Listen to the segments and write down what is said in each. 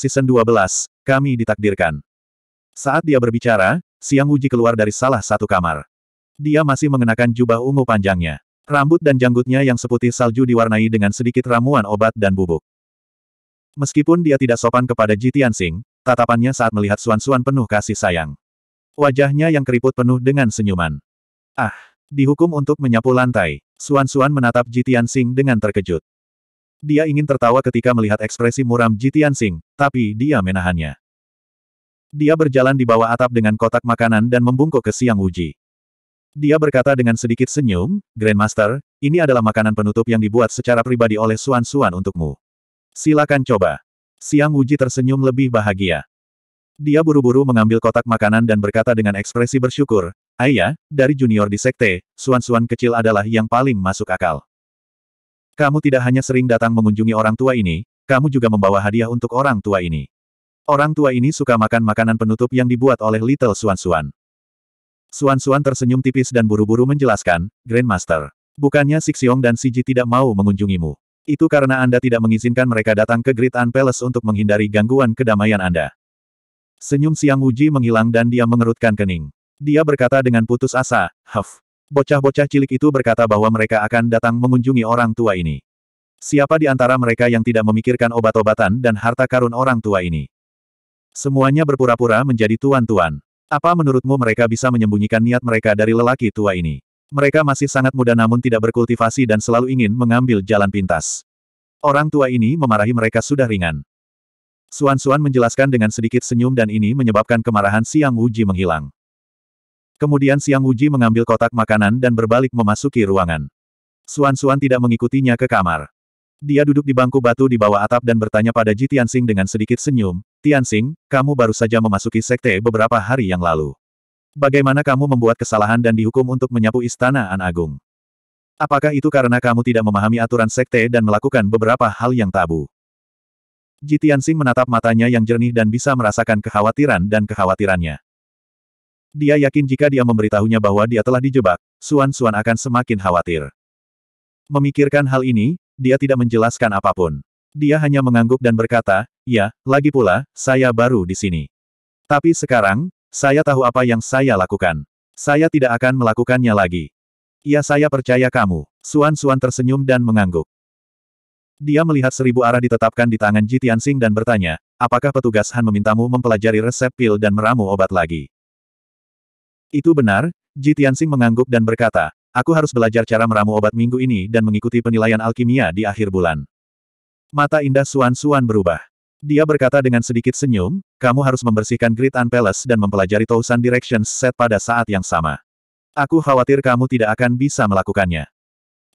Season 12, kami ditakdirkan. Saat dia berbicara, Siang Uji keluar dari salah satu kamar. Dia masih mengenakan jubah ungu panjangnya. Rambut dan janggutnya yang seputih salju diwarnai dengan sedikit ramuan obat dan bubuk. Meskipun dia tidak sopan kepada Ji Tianxing, tatapannya saat melihat Suan-Suan penuh kasih sayang. Wajahnya yang keriput penuh dengan senyuman. Ah, dihukum untuk menyapu lantai. Suan-Suan menatap Ji Tianxing dengan terkejut. Dia ingin tertawa ketika melihat ekspresi muram Jitian Tianxing, tapi dia menahannya. Dia berjalan di bawah atap dengan kotak makanan dan membungkuk ke Siang Uji. Dia berkata dengan sedikit senyum, Grandmaster, ini adalah makanan penutup yang dibuat secara pribadi oleh Suan Suan untukmu. Silakan coba. Siang Wuji tersenyum lebih bahagia. Dia buru-buru mengambil kotak makanan dan berkata dengan ekspresi bersyukur, Ayah, dari junior di sekte, Suan Suan kecil adalah yang paling masuk akal. Kamu tidak hanya sering datang mengunjungi orang tua ini, kamu juga membawa hadiah untuk orang tua ini. Orang tua ini suka makan makanan penutup yang dibuat oleh Little Suan Suan. Suan Suan tersenyum tipis dan buru-buru menjelaskan, Grandmaster. Bukannya Sixiong dan Siji tidak mau mengunjungimu. Itu karena Anda tidak mengizinkan mereka datang ke Great An Palace untuk menghindari gangguan kedamaian Anda. Senyum Siang Wuji menghilang dan dia mengerutkan kening. Dia berkata dengan putus asa, Huff. Bocah-bocah cilik itu berkata bahwa mereka akan datang mengunjungi orang tua ini. Siapa di antara mereka yang tidak memikirkan obat-obatan dan harta karun orang tua ini? Semuanya berpura-pura menjadi tuan-tuan. Apa menurutmu mereka bisa menyembunyikan niat mereka dari lelaki tua ini? Mereka masih sangat muda namun tidak berkultivasi dan selalu ingin mengambil jalan pintas. Orang tua ini memarahi mereka sudah ringan. Suan-Suan menjelaskan dengan sedikit senyum dan ini menyebabkan kemarahan Siang Wuji menghilang. Kemudian Siang Wuji mengambil kotak makanan dan berbalik memasuki ruangan. Suan-Suan tidak mengikutinya ke kamar. Dia duduk di bangku batu di bawah atap dan bertanya pada Ji Tianxing dengan sedikit senyum, Tianxing, kamu baru saja memasuki sekte beberapa hari yang lalu. Bagaimana kamu membuat kesalahan dan dihukum untuk menyapu istana An Agung? Apakah itu karena kamu tidak memahami aturan sekte dan melakukan beberapa hal yang tabu? Ji Tianxing menatap matanya yang jernih dan bisa merasakan kekhawatiran dan kekhawatirannya. Dia yakin jika dia memberitahunya bahwa dia telah dijebak, Suan Suan akan semakin khawatir. Memikirkan hal ini, dia tidak menjelaskan apapun. Dia hanya mengangguk dan berkata, ya, lagi pula, saya baru di sini. Tapi sekarang, saya tahu apa yang saya lakukan. Saya tidak akan melakukannya lagi. Ya saya percaya kamu. Suan Suan tersenyum dan mengangguk. Dia melihat seribu arah ditetapkan di tangan Jitian Sing dan bertanya, apakah petugas Han memintamu mempelajari resep pil dan meramu obat lagi? Itu benar, Ji Tianxing mengangguk dan berkata, aku harus belajar cara meramu obat minggu ini dan mengikuti penilaian alkimia di akhir bulan. Mata indah Suan-Suan berubah. Dia berkata dengan sedikit senyum, kamu harus membersihkan Great and Palace dan mempelajari Tousan Directions set pada saat yang sama. Aku khawatir kamu tidak akan bisa melakukannya.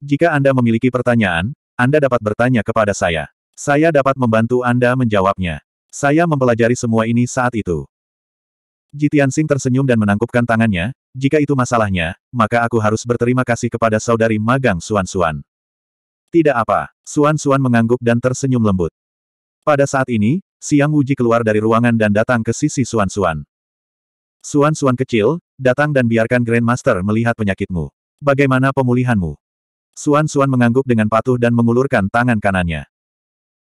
Jika Anda memiliki pertanyaan, Anda dapat bertanya kepada saya. Saya dapat membantu Anda menjawabnya. Saya mempelajari semua ini saat itu. Jitian Sing tersenyum dan menangkupkan tangannya, jika itu masalahnya, maka aku harus berterima kasih kepada saudari magang Suan Suan. Tidak apa, Suan Suan mengangguk dan tersenyum lembut. Pada saat ini, Siang Wuji keluar dari ruangan dan datang ke sisi Suan Suan. Suan Suan kecil, datang dan biarkan Grandmaster melihat penyakitmu. Bagaimana pemulihanmu? Suan Suan mengangguk dengan patuh dan mengulurkan tangan kanannya.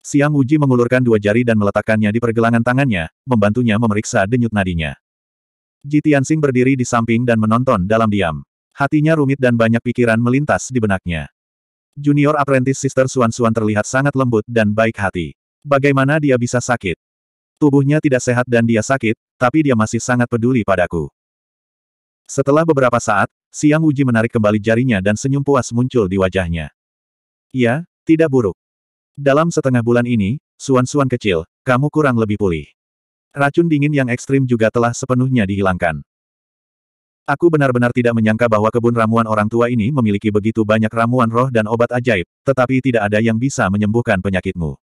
Siang Wuji mengulurkan dua jari dan meletakkannya di pergelangan tangannya, membantunya memeriksa denyut nadinya. Ji Tianxing berdiri di samping dan menonton dalam diam. Hatinya rumit dan banyak pikiran melintas di benaknya. Junior apprentice sister Suan Suan terlihat sangat lembut dan baik hati. Bagaimana dia bisa sakit? Tubuhnya tidak sehat dan dia sakit, tapi dia masih sangat peduli padaku. Setelah beberapa saat, Siang Uji menarik kembali jarinya dan senyum puas muncul di wajahnya. Ya, tidak buruk. Dalam setengah bulan ini, Suan-Suan kecil, kamu kurang lebih pulih. Racun dingin yang ekstrim juga telah sepenuhnya dihilangkan. Aku benar-benar tidak menyangka bahwa kebun ramuan orang tua ini memiliki begitu banyak ramuan roh dan obat ajaib, tetapi tidak ada yang bisa menyembuhkan penyakitmu.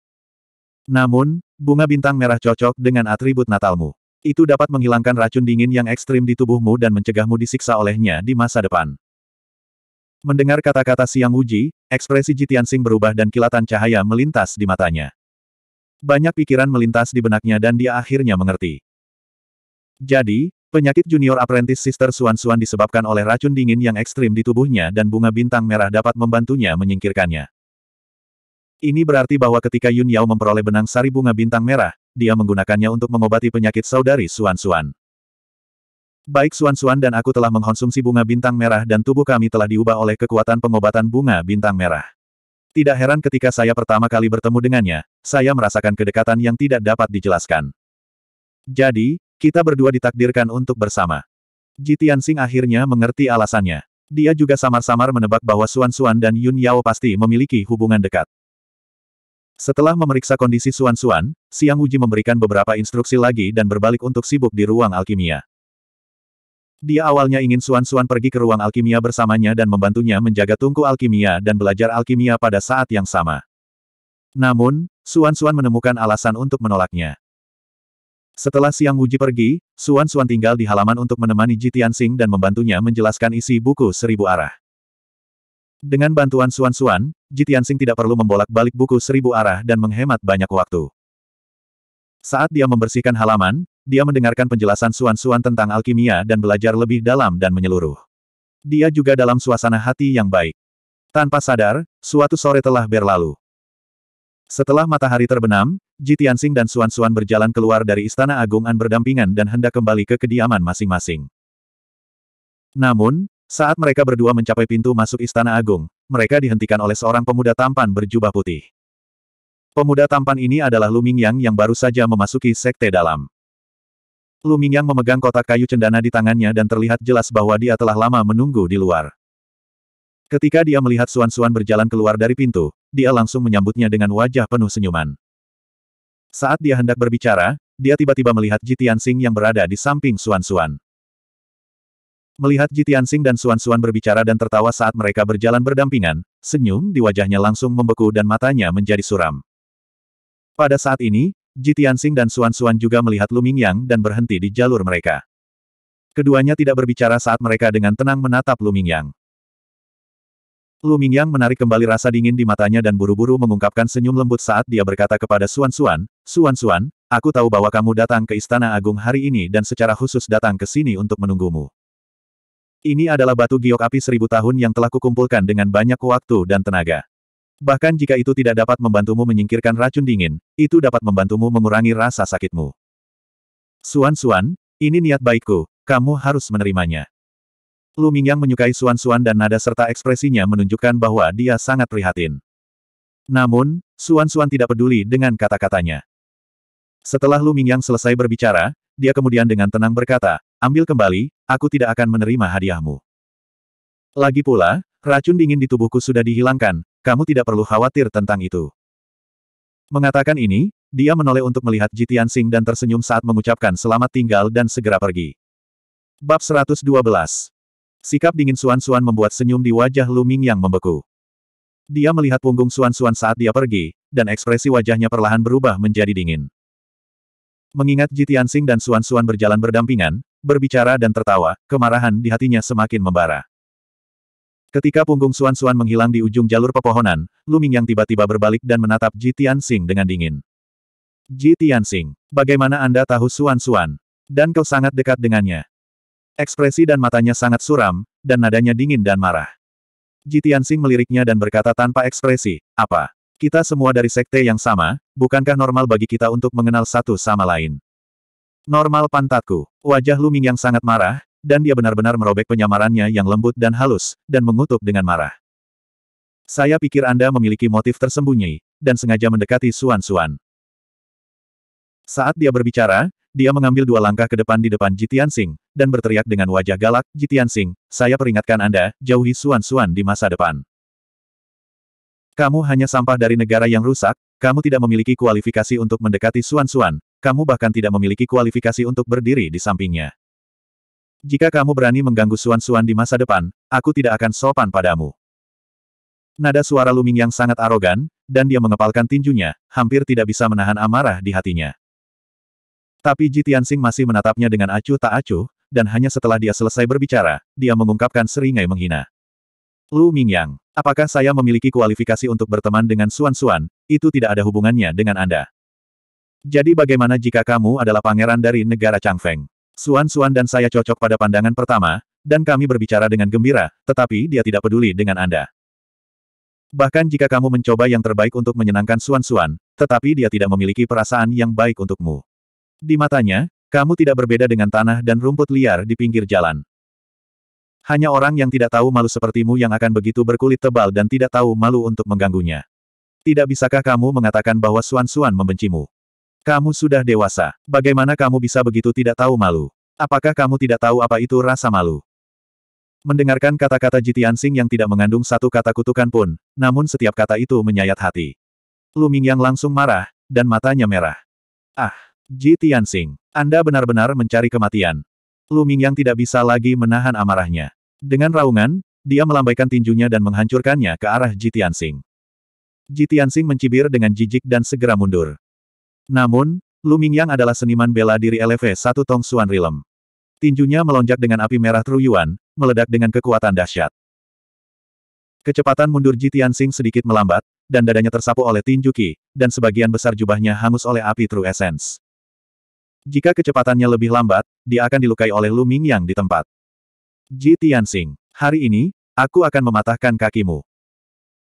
Namun, bunga bintang merah cocok dengan atribut Natalmu. Itu dapat menghilangkan racun dingin yang ekstrim di tubuhmu dan mencegahmu disiksa olehnya di masa depan. Mendengar kata-kata Siang Uji, ekspresi Sing berubah dan kilatan cahaya melintas di matanya. Banyak pikiran melintas di benaknya dan dia akhirnya mengerti. Jadi, penyakit junior apprentice sister Suan-Suan disebabkan oleh racun dingin yang ekstrim di tubuhnya dan bunga bintang merah dapat membantunya menyingkirkannya. Ini berarti bahwa ketika Yun Yao memperoleh benang sari bunga bintang merah, dia menggunakannya untuk mengobati penyakit saudari Suan-Suan. Baik Suan-Suan dan aku telah mengkonsumsi bunga bintang merah dan tubuh kami telah diubah oleh kekuatan pengobatan bunga bintang merah. Tidak heran ketika saya pertama kali bertemu dengannya, saya merasakan kedekatan yang tidak dapat dijelaskan. Jadi, kita berdua ditakdirkan untuk bersama. Jitian Sing akhirnya mengerti alasannya. Dia juga samar-samar menebak bahwa Suan Suan dan Yun Yao pasti memiliki hubungan dekat. Setelah memeriksa kondisi Suan Suan, Siang Uji memberikan beberapa instruksi lagi dan berbalik untuk sibuk di ruang alkimia. Dia awalnya ingin Suan-Suan pergi ke ruang alkimia bersamanya dan membantunya menjaga tungku alkimia dan belajar alkimia pada saat yang sama. Namun, Suan-Suan menemukan alasan untuk menolaknya. Setelah Siang Wuji pergi, Suan-Suan tinggal di halaman untuk menemani Ji Tianxing dan membantunya menjelaskan isi buku Seribu Arah. Dengan bantuan Suan-Suan, Ji Tianxing tidak perlu membolak-balik buku Seribu Arah dan menghemat banyak waktu. Saat dia membersihkan halaman, dia mendengarkan penjelasan Suan-Suan tentang alkimia dan belajar lebih dalam dan menyeluruh. Dia juga dalam suasana hati yang baik. Tanpa sadar, suatu sore telah berlalu. Setelah matahari terbenam, Ji Tianxing dan Suan Suan berjalan keluar dari Istana Agung An berdampingan dan hendak kembali ke kediaman masing-masing. Namun, saat mereka berdua mencapai pintu masuk Istana Agung, mereka dihentikan oleh seorang pemuda tampan berjubah putih. Pemuda tampan ini adalah Lu Mingyang yang baru saja memasuki sekte dalam. Lu Mingyang memegang kotak kayu cendana di tangannya dan terlihat jelas bahwa dia telah lama menunggu di luar. Ketika dia melihat Suan-Suan berjalan keluar dari pintu, dia langsung menyambutnya dengan wajah penuh senyuman. Saat dia hendak berbicara, dia tiba-tiba melihat Jitian Sing yang berada di samping Suan-Suan. Melihat Jitian Sing dan Suan-Suan berbicara dan tertawa saat mereka berjalan berdampingan, senyum di wajahnya langsung membeku dan matanya menjadi suram. Pada saat ini, Ji Tianxing dan Xuan Xuan juga melihat Lumingyang dan berhenti di jalur mereka. Keduanya tidak berbicara saat mereka dengan tenang menatap Lumingyang. Lumingyang menarik kembali rasa dingin di matanya dan buru-buru mengungkapkan senyum lembut saat dia berkata kepada Xuan Xuan, Xuan Xuan, aku tahu bahwa kamu datang ke Istana Agung hari ini dan secara khusus datang ke sini untuk menunggumu. Ini adalah batu giok api seribu tahun yang telah kukumpulkan dengan banyak waktu dan tenaga. Bahkan jika itu tidak dapat membantumu menyingkirkan racun dingin, itu dapat membantumu mengurangi rasa sakitmu. Suan-suan, ini niat baikku, kamu harus menerimanya. Lu Mingyang menyukai suan-suan dan nada serta ekspresinya menunjukkan bahwa dia sangat prihatin. Namun, suan-suan tidak peduli dengan kata-katanya. Setelah Lu Mingyang selesai berbicara, dia kemudian dengan tenang berkata, ambil kembali, aku tidak akan menerima hadiahmu. Lagi pula, racun dingin di tubuhku sudah dihilangkan, kamu tidak perlu khawatir tentang itu. Mengatakan ini, dia menoleh untuk melihat Jitian Sing dan tersenyum saat mengucapkan selamat tinggal dan segera pergi. Bab 112 Sikap dingin Suan-Suan membuat senyum di wajah Lu Ming yang membeku. Dia melihat punggung Suan-Suan saat dia pergi, dan ekspresi wajahnya perlahan berubah menjadi dingin. Mengingat Jitian Sing dan Suan-Suan berjalan berdampingan, berbicara dan tertawa, kemarahan di hatinya semakin membara. Ketika punggung Suan Suan menghilang di ujung jalur pepohonan, Luming yang tiba-tiba berbalik dan menatap Ji Tianxing dengan dingin. Ji Tianxing, bagaimana Anda tahu Suan Suan? Dan kau sangat dekat dengannya. Ekspresi dan matanya sangat suram, dan nadanya dingin dan marah. Ji Tianxing meliriknya dan berkata tanpa ekspresi, apa? Kita semua dari sekte yang sama, bukankah normal bagi kita untuk mengenal satu sama lain? Normal pantatku, wajah Luming yang sangat marah, dan dia benar-benar merobek penyamarannya yang lembut dan halus, dan mengutuk dengan marah. Saya pikir Anda memiliki motif tersembunyi, dan sengaja mendekati Suan-Suan. Saat dia berbicara, dia mengambil dua langkah ke depan di depan Jitian Sing, dan berteriak dengan wajah galak, Jitian Sing, saya peringatkan Anda, jauhi Suan-Suan di masa depan. Kamu hanya sampah dari negara yang rusak, kamu tidak memiliki kualifikasi untuk mendekati Suan-Suan, kamu bahkan tidak memiliki kualifikasi untuk berdiri di sampingnya. Jika kamu berani mengganggu Suan-Suan di masa depan, aku tidak akan sopan padamu. Nada suara Luming yang sangat arogan, dan dia mengepalkan tinjunya, hampir tidak bisa menahan amarah di hatinya. Tapi Ji Tianxing masih menatapnya dengan acuh tak acuh, dan hanya setelah dia selesai berbicara, dia mengungkapkan seringai menghina. Lu Mingyang, apakah saya memiliki kualifikasi untuk berteman dengan Suan-Suan, itu tidak ada hubungannya dengan Anda. Jadi bagaimana jika kamu adalah pangeran dari negara Changfeng? Suan Suan dan saya cocok pada pandangan pertama, dan kami berbicara dengan gembira, tetapi dia tidak peduli dengan Anda. Bahkan jika kamu mencoba yang terbaik untuk menyenangkan Suan Suan, tetapi dia tidak memiliki perasaan yang baik untukmu. Di matanya, kamu tidak berbeda dengan tanah dan rumput liar di pinggir jalan. Hanya orang yang tidak tahu malu sepertimu yang akan begitu berkulit tebal dan tidak tahu malu untuk mengganggunya. Tidak bisakah kamu mengatakan bahwa Suan Suan membencimu? Kamu sudah dewasa. Bagaimana kamu bisa begitu tidak tahu malu? Apakah kamu tidak tahu apa itu rasa malu? Mendengarkan kata-kata Jitiansing yang tidak mengandung satu kata kutukan pun, namun setiap kata itu menyayat hati. Lu Mingyang langsung marah, dan matanya merah. Ah, Jitiansing, Anda benar-benar mencari kematian. Lu Mingyang tidak bisa lagi menahan amarahnya. Dengan raungan, dia melambaikan tinjunya dan menghancurkannya ke arah Jitiansing. Jitiansing mencibir dengan jijik dan segera mundur. Namun, Lu Mingyang adalah seniman bela diri LV1 Tong Suan Rilem. Tinjunya melonjak dengan api merah Truyuan, meledak dengan kekuatan dahsyat. Kecepatan mundur Ji Tianxing sedikit melambat, dan dadanya tersapu oleh tinju Qi, dan sebagian besar jubahnya hangus oleh api True Essence. Jika kecepatannya lebih lambat, dia akan dilukai oleh Lu Mingyang di tempat. Ji Tianxing, hari ini, aku akan mematahkan kakimu.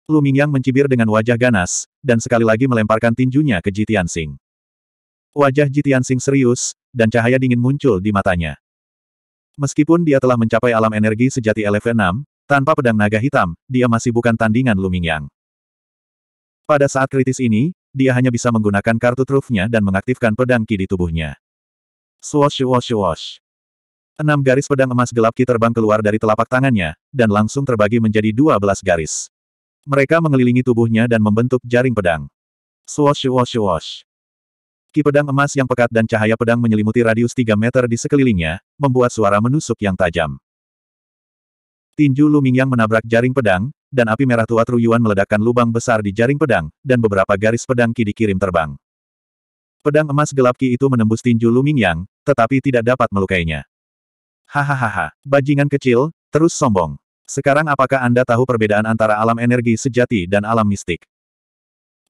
Lu Mingyang mencibir dengan wajah ganas, dan sekali lagi melemparkan tinjunya ke Ji Tianxing. Wajah Jitian Sing serius, dan cahaya dingin muncul di matanya. Meskipun dia telah mencapai alam energi sejati level 6 tanpa pedang naga hitam, dia masih bukan tandingan Lumingyang. Pada saat kritis ini, dia hanya bisa menggunakan kartu trufnya dan mengaktifkan pedang ki di tubuhnya. Swash swash swash. Enam garis pedang emas gelap ki terbang keluar dari telapak tangannya, dan langsung terbagi menjadi dua belas garis. Mereka mengelilingi tubuhnya dan membentuk jaring pedang. Swash swash swash. Ki pedang emas yang pekat dan cahaya pedang menyelimuti radius 3 meter di sekelilingnya, membuat suara menusuk yang tajam. Tinju Luminyang menabrak jaring pedang, dan api merah tua Truyuan meledakkan lubang besar di jaring pedang, dan beberapa garis pedang Ki dikirim terbang. Pedang emas gelap Ki itu menembus tinju Luminyang, tetapi tidak dapat melukainya. Hahaha, bajingan kecil, terus sombong. Sekarang apakah Anda tahu perbedaan antara alam energi sejati dan alam mistik?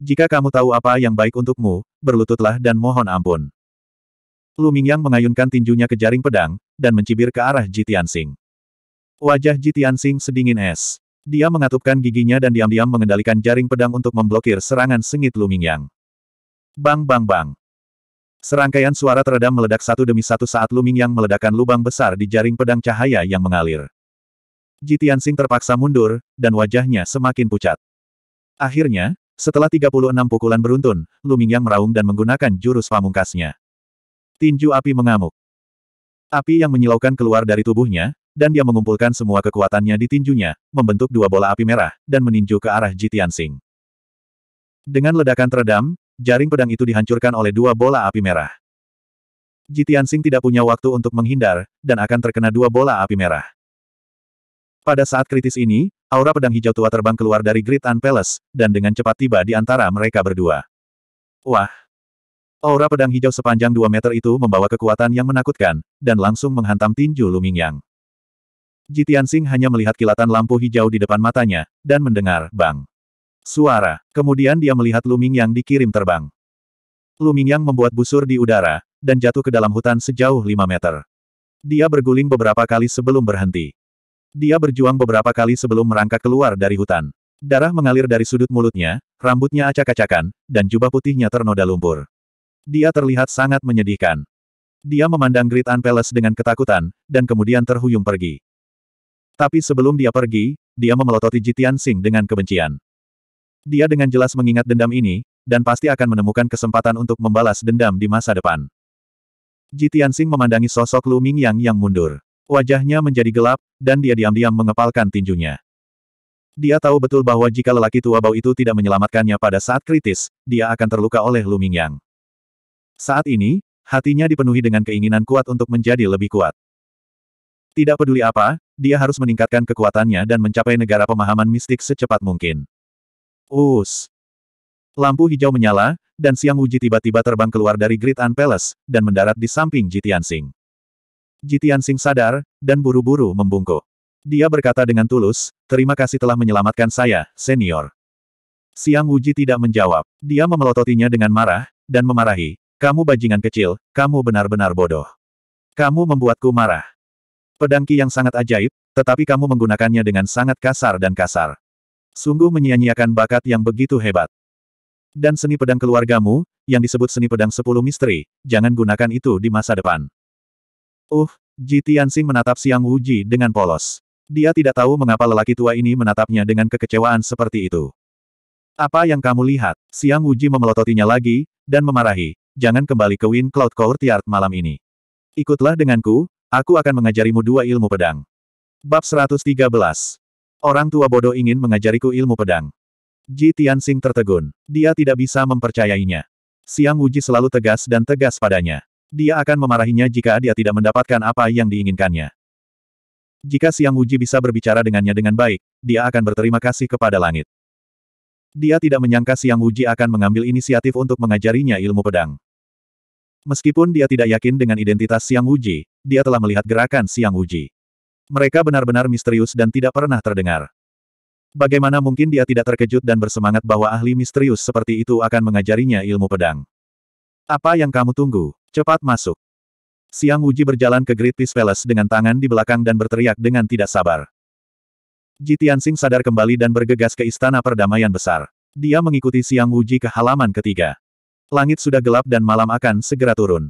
Jika kamu tahu apa yang baik untukmu, berlututlah dan mohon ampun. Lumingyang mengayunkan tinjunya ke jaring pedang, dan mencibir ke arah Jitian Sing. Wajah Jitian Sing sedingin es. Dia mengatupkan giginya dan diam-diam mengendalikan jaring pedang untuk memblokir serangan sengit Lumingyang. Bang bang bang. Serangkaian suara teredam meledak satu demi satu saat Lumingyang meledakkan lubang besar di jaring pedang cahaya yang mengalir. Jitian Sing terpaksa mundur, dan wajahnya semakin pucat. Akhirnya, setelah 36 pukulan beruntun, Lumingyang meraung dan menggunakan jurus pamungkasnya. Tinju api mengamuk. Api yang menyilaukan keluar dari tubuhnya, dan dia mengumpulkan semua kekuatannya di tinjunya, membentuk dua bola api merah, dan meninju ke arah Jitian Sing. Dengan ledakan teredam, jaring pedang itu dihancurkan oleh dua bola api merah. Jitian Sing tidak punya waktu untuk menghindar, dan akan terkena dua bola api merah. Pada saat kritis ini, aura pedang hijau tua terbang keluar dari Great An Palace, dan dengan cepat tiba di antara mereka berdua. Wah! Aura pedang hijau sepanjang 2 meter itu membawa kekuatan yang menakutkan, dan langsung menghantam tinju Lumingyang. Jitian Sing hanya melihat kilatan lampu hijau di depan matanya, dan mendengar, bang. Suara. Kemudian dia melihat Lumingyang dikirim terbang. Lumingyang membuat busur di udara, dan jatuh ke dalam hutan sejauh 5 meter. Dia berguling beberapa kali sebelum berhenti. Dia berjuang beberapa kali sebelum merangkak keluar dari hutan. Darah mengalir dari sudut mulutnya, rambutnya acak-acakan, dan jubah putihnya ternoda lumpur. Dia terlihat sangat menyedihkan. Dia memandang Great Anpeles dengan ketakutan, dan kemudian terhuyung pergi. Tapi sebelum dia pergi, dia memelototi Jitian Sing dengan kebencian. Dia dengan jelas mengingat dendam ini, dan pasti akan menemukan kesempatan untuk membalas dendam di masa depan. Jitian Sing memandangi sosok Lu Yang yang mundur. Wajahnya menjadi gelap, dan dia diam-diam mengepalkan tinjunya. Dia tahu betul bahwa jika lelaki tua bau itu tidak menyelamatkannya pada saat kritis, dia akan terluka oleh Lumingyang. Saat ini, hatinya dipenuhi dengan keinginan kuat untuk menjadi lebih kuat. Tidak peduli apa, dia harus meningkatkan kekuatannya dan mencapai negara pemahaman mistik secepat mungkin. Us. Lampu hijau menyala, dan Siang Uji tiba-tiba terbang keluar dari Great An Palace, dan mendarat di samping Jitiansing. Jitian Sing sadar, dan buru-buru membungkuk. Dia berkata dengan tulus, terima kasih telah menyelamatkan saya, senior. Siang Wuji tidak menjawab. Dia memelototinya dengan marah, dan memarahi. Kamu bajingan kecil, kamu benar-benar bodoh. Kamu membuatku marah. Pedangki yang sangat ajaib, tetapi kamu menggunakannya dengan sangat kasar dan kasar. Sungguh menyia-nyiakan bakat yang begitu hebat. Dan seni pedang keluargamu, yang disebut seni pedang sepuluh misteri, jangan gunakan itu di masa depan. Uh, Ji Tianxing menatap Siang Wuji dengan polos. Dia tidak tahu mengapa lelaki tua ini menatapnya dengan kekecewaan seperti itu. Apa yang kamu lihat? Siang Wuji memelototinya lagi, dan memarahi. Jangan kembali ke Wind Cloud Court malam ini. Ikutlah denganku, aku akan mengajarimu dua ilmu pedang. Bab 113. Orang tua bodoh ingin mengajariku ilmu pedang. Ji Tianxing tertegun. Dia tidak bisa mempercayainya. Siang Wuji selalu tegas dan tegas padanya. Dia akan memarahinya jika dia tidak mendapatkan apa yang diinginkannya. Jika Siang Wuji bisa berbicara dengannya dengan baik, dia akan berterima kasih kepada langit. Dia tidak menyangka Siang Wuji akan mengambil inisiatif untuk mengajarinya ilmu pedang. Meskipun dia tidak yakin dengan identitas Siang Wuji, dia telah melihat gerakan Siang Wuji. Mereka benar-benar misterius dan tidak pernah terdengar. Bagaimana mungkin dia tidak terkejut dan bersemangat bahwa ahli misterius seperti itu akan mengajarinya ilmu pedang? Apa yang kamu tunggu? Cepat masuk. Siang Wuji berjalan ke Great Peace Palace dengan tangan di belakang dan berteriak dengan tidak sabar. Ji Tianxing sadar kembali dan bergegas ke Istana Perdamaian Besar. Dia mengikuti Siang Wuji ke halaman ketiga. Langit sudah gelap dan malam akan segera turun.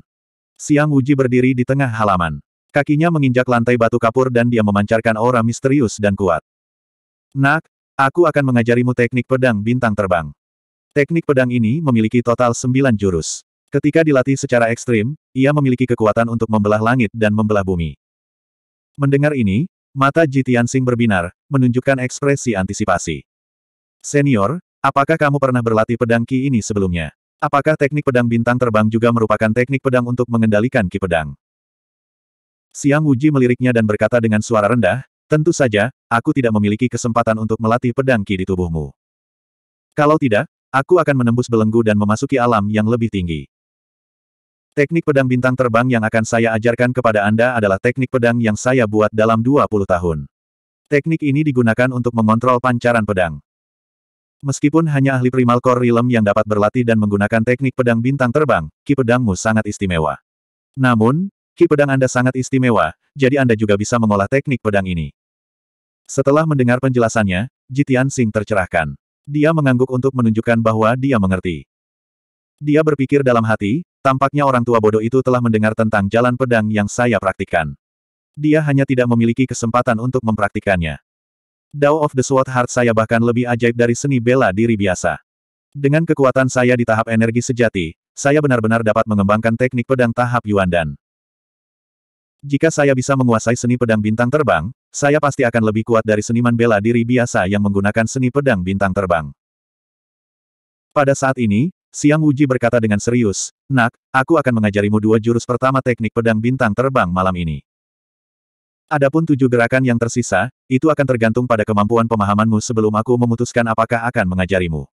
Siang Wuji berdiri di tengah halaman. Kakinya menginjak lantai batu kapur dan dia memancarkan aura misterius dan kuat. Nak, aku akan mengajarimu teknik pedang bintang terbang. Teknik pedang ini memiliki total sembilan jurus. Ketika dilatih secara ekstrim, ia memiliki kekuatan untuk membelah langit dan membelah bumi. Mendengar ini, mata Ji Tianxing berbinar, menunjukkan ekspresi antisipasi. Senior, apakah kamu pernah berlatih pedang Ki ini sebelumnya? Apakah teknik pedang bintang terbang juga merupakan teknik pedang untuk mengendalikan Ki pedang? Siang Wuji meliriknya dan berkata dengan suara rendah, tentu saja, aku tidak memiliki kesempatan untuk melatih pedang Ki di tubuhmu. Kalau tidak, aku akan menembus belenggu dan memasuki alam yang lebih tinggi. Teknik pedang bintang terbang yang akan saya ajarkan kepada Anda adalah teknik pedang yang saya buat dalam 20 tahun. Teknik ini digunakan untuk mengontrol pancaran pedang. Meskipun hanya ahli primal core realm yang dapat berlatih dan menggunakan teknik pedang bintang terbang, ki pedangmu sangat istimewa. Namun, ki pedang Anda sangat istimewa, jadi Anda juga bisa mengolah teknik pedang ini. Setelah mendengar penjelasannya, Jitian Singh tercerahkan. Dia mengangguk untuk menunjukkan bahwa dia mengerti. Dia berpikir dalam hati, Tampaknya orang tua bodoh itu telah mendengar tentang jalan pedang yang saya praktikkan. Dia hanya tidak memiliki kesempatan untuk mempraktikannya. Dao of the Sword Heart saya bahkan lebih ajaib dari seni bela diri biasa. Dengan kekuatan saya di tahap energi sejati, saya benar-benar dapat mengembangkan teknik pedang tahap Yuan Dan. Jika saya bisa menguasai seni pedang bintang terbang, saya pasti akan lebih kuat dari seniman bela diri biasa yang menggunakan seni pedang bintang terbang. Pada saat ini, Siang Wuji berkata dengan serius, Nak, aku akan mengajarimu dua jurus pertama teknik pedang bintang terbang malam ini. Adapun tujuh gerakan yang tersisa, itu akan tergantung pada kemampuan pemahamanmu sebelum aku memutuskan apakah akan mengajarimu.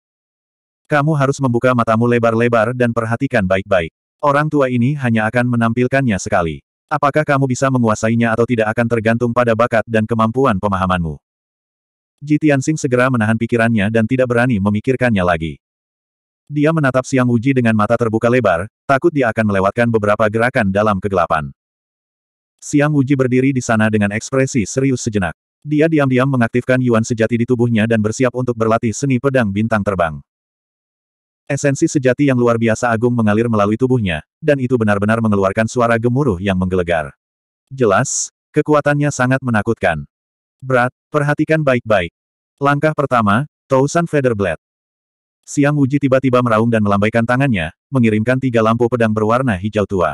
Kamu harus membuka matamu lebar-lebar dan perhatikan baik-baik. Orang tua ini hanya akan menampilkannya sekali. Apakah kamu bisa menguasainya atau tidak akan tergantung pada bakat dan kemampuan pemahamanmu. Ji Tianxing segera menahan pikirannya dan tidak berani memikirkannya lagi. Dia menatap Siang Uji dengan mata terbuka lebar, takut dia akan melewatkan beberapa gerakan dalam kegelapan. Siang Uji berdiri di sana dengan ekspresi serius sejenak. Dia diam-diam mengaktifkan yuan sejati di tubuhnya dan bersiap untuk berlatih seni pedang bintang terbang. Esensi sejati yang luar biasa agung mengalir melalui tubuhnya, dan itu benar-benar mengeluarkan suara gemuruh yang menggelegar. Jelas, kekuatannya sangat menakutkan. Berat, perhatikan baik-baik. Langkah pertama, Tousan Featherblade. Siang Wuji tiba-tiba meraung dan melambaikan tangannya, mengirimkan tiga lampu pedang berwarna hijau tua.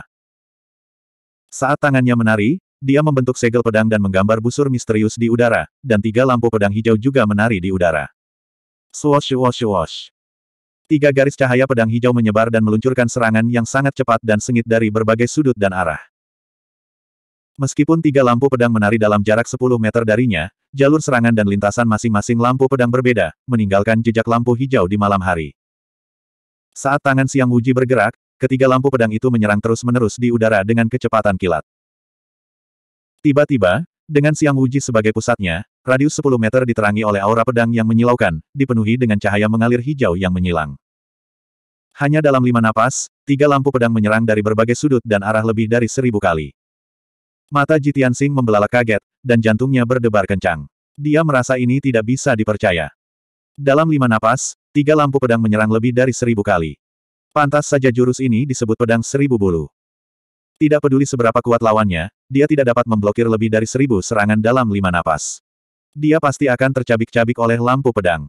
Saat tangannya menari, dia membentuk segel pedang dan menggambar busur misterius di udara, dan tiga lampu pedang hijau juga menari di udara. Swosh swosh, swosh. Tiga garis cahaya pedang hijau menyebar dan meluncurkan serangan yang sangat cepat dan sengit dari berbagai sudut dan arah. Meskipun tiga lampu pedang menari dalam jarak 10 meter darinya, jalur serangan dan lintasan masing-masing lampu pedang berbeda, meninggalkan jejak lampu hijau di malam hari. Saat tangan siang Wuji bergerak, ketiga lampu pedang itu menyerang terus-menerus di udara dengan kecepatan kilat. Tiba-tiba, dengan siang Wuji sebagai pusatnya, radius 10 meter diterangi oleh aura pedang yang menyilaukan, dipenuhi dengan cahaya mengalir hijau yang menyilang. Hanya dalam lima napas, tiga lampu pedang menyerang dari berbagai sudut dan arah lebih dari seribu kali. Mata Jitian Sing membelalak kaget, dan jantungnya berdebar kencang. Dia merasa ini tidak bisa dipercaya. Dalam lima napas, tiga lampu pedang menyerang lebih dari seribu kali. Pantas saja jurus ini disebut pedang seribu bulu. Tidak peduli seberapa kuat lawannya, dia tidak dapat memblokir lebih dari seribu serangan dalam lima napas. Dia pasti akan tercabik-cabik oleh lampu pedang.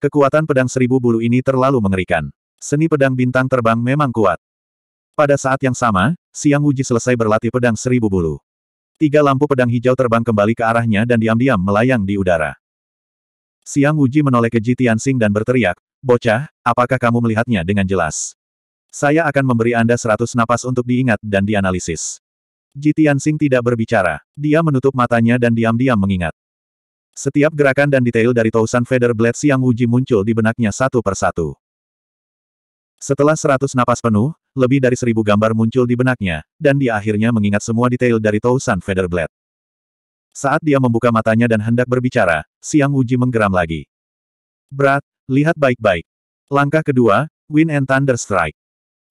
Kekuatan pedang seribu bulu ini terlalu mengerikan. Seni pedang bintang terbang memang kuat. Pada saat yang sama, Siang Wuji selesai berlatih pedang seribu bulu. Tiga lampu pedang hijau terbang kembali ke arahnya dan diam-diam melayang di udara. Siang Wuji menoleh ke Ji Tianxing dan berteriak, Bocah, apakah kamu melihatnya dengan jelas? Saya akan memberi Anda seratus napas untuk diingat dan dianalisis. Ji Tianxing tidak berbicara. Dia menutup matanya dan diam-diam mengingat. Setiap gerakan dan detail dari Tousan Feather Blade Siang Wuji muncul di benaknya satu persatu. Setelah seratus napas penuh, lebih dari seribu gambar muncul di benaknya, dan dia akhirnya mengingat semua detail dari Tousan Featherblade. Saat dia membuka matanya dan hendak berbicara, Siang Uji menggeram lagi. Berat, lihat baik-baik. Langkah kedua, Wind and Thunder Strike.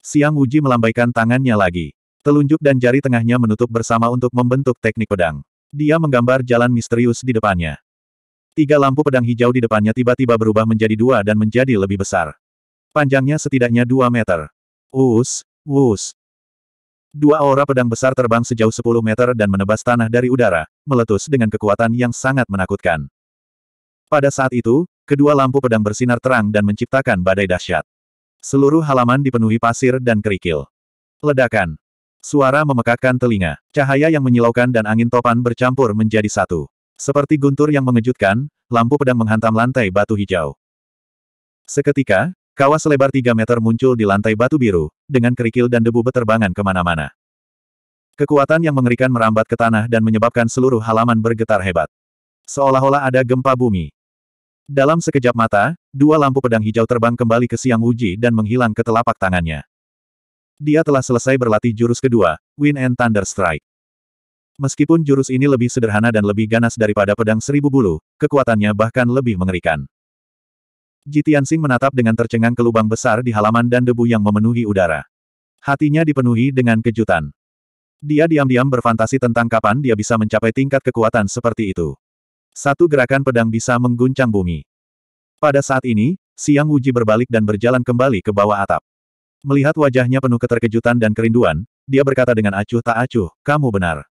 Siang Uji melambaikan tangannya lagi. Telunjuk dan jari tengahnya menutup bersama untuk membentuk teknik pedang. Dia menggambar jalan misterius di depannya. Tiga lampu pedang hijau di depannya tiba-tiba berubah menjadi dua dan menjadi lebih besar. Panjangnya setidaknya dua meter. Wus, us. Dua aura pedang besar terbang sejauh 10 meter dan menebas tanah dari udara, meletus dengan kekuatan yang sangat menakutkan. Pada saat itu, kedua lampu pedang bersinar terang dan menciptakan badai dahsyat. Seluruh halaman dipenuhi pasir dan kerikil. Ledakan. Suara memekakkan telinga, cahaya yang menyilaukan dan angin topan bercampur menjadi satu. Seperti guntur yang mengejutkan, lampu pedang menghantam lantai batu hijau. Seketika, Kawah selebar 3 meter muncul di lantai batu biru, dengan kerikil dan debu beterbangan kemana-mana. Kekuatan yang mengerikan merambat ke tanah dan menyebabkan seluruh halaman bergetar hebat. Seolah-olah ada gempa bumi. Dalam sekejap mata, dua lampu pedang hijau terbang kembali ke siang uji dan menghilang ke telapak tangannya. Dia telah selesai berlatih jurus kedua, Wind and Thunder Strike. Meskipun jurus ini lebih sederhana dan lebih ganas daripada pedang seribu bulu, kekuatannya bahkan lebih mengerikan. Jitian Sing menatap dengan tercengang ke lubang besar di halaman dan debu yang memenuhi udara. Hatinya dipenuhi dengan kejutan. Dia diam-diam berfantasi tentang kapan dia bisa mencapai tingkat kekuatan seperti itu. Satu gerakan pedang bisa mengguncang bumi. Pada saat ini, Siang Wuji berbalik dan berjalan kembali ke bawah atap. Melihat wajahnya penuh keterkejutan dan kerinduan, dia berkata dengan acuh tak acuh, kamu benar.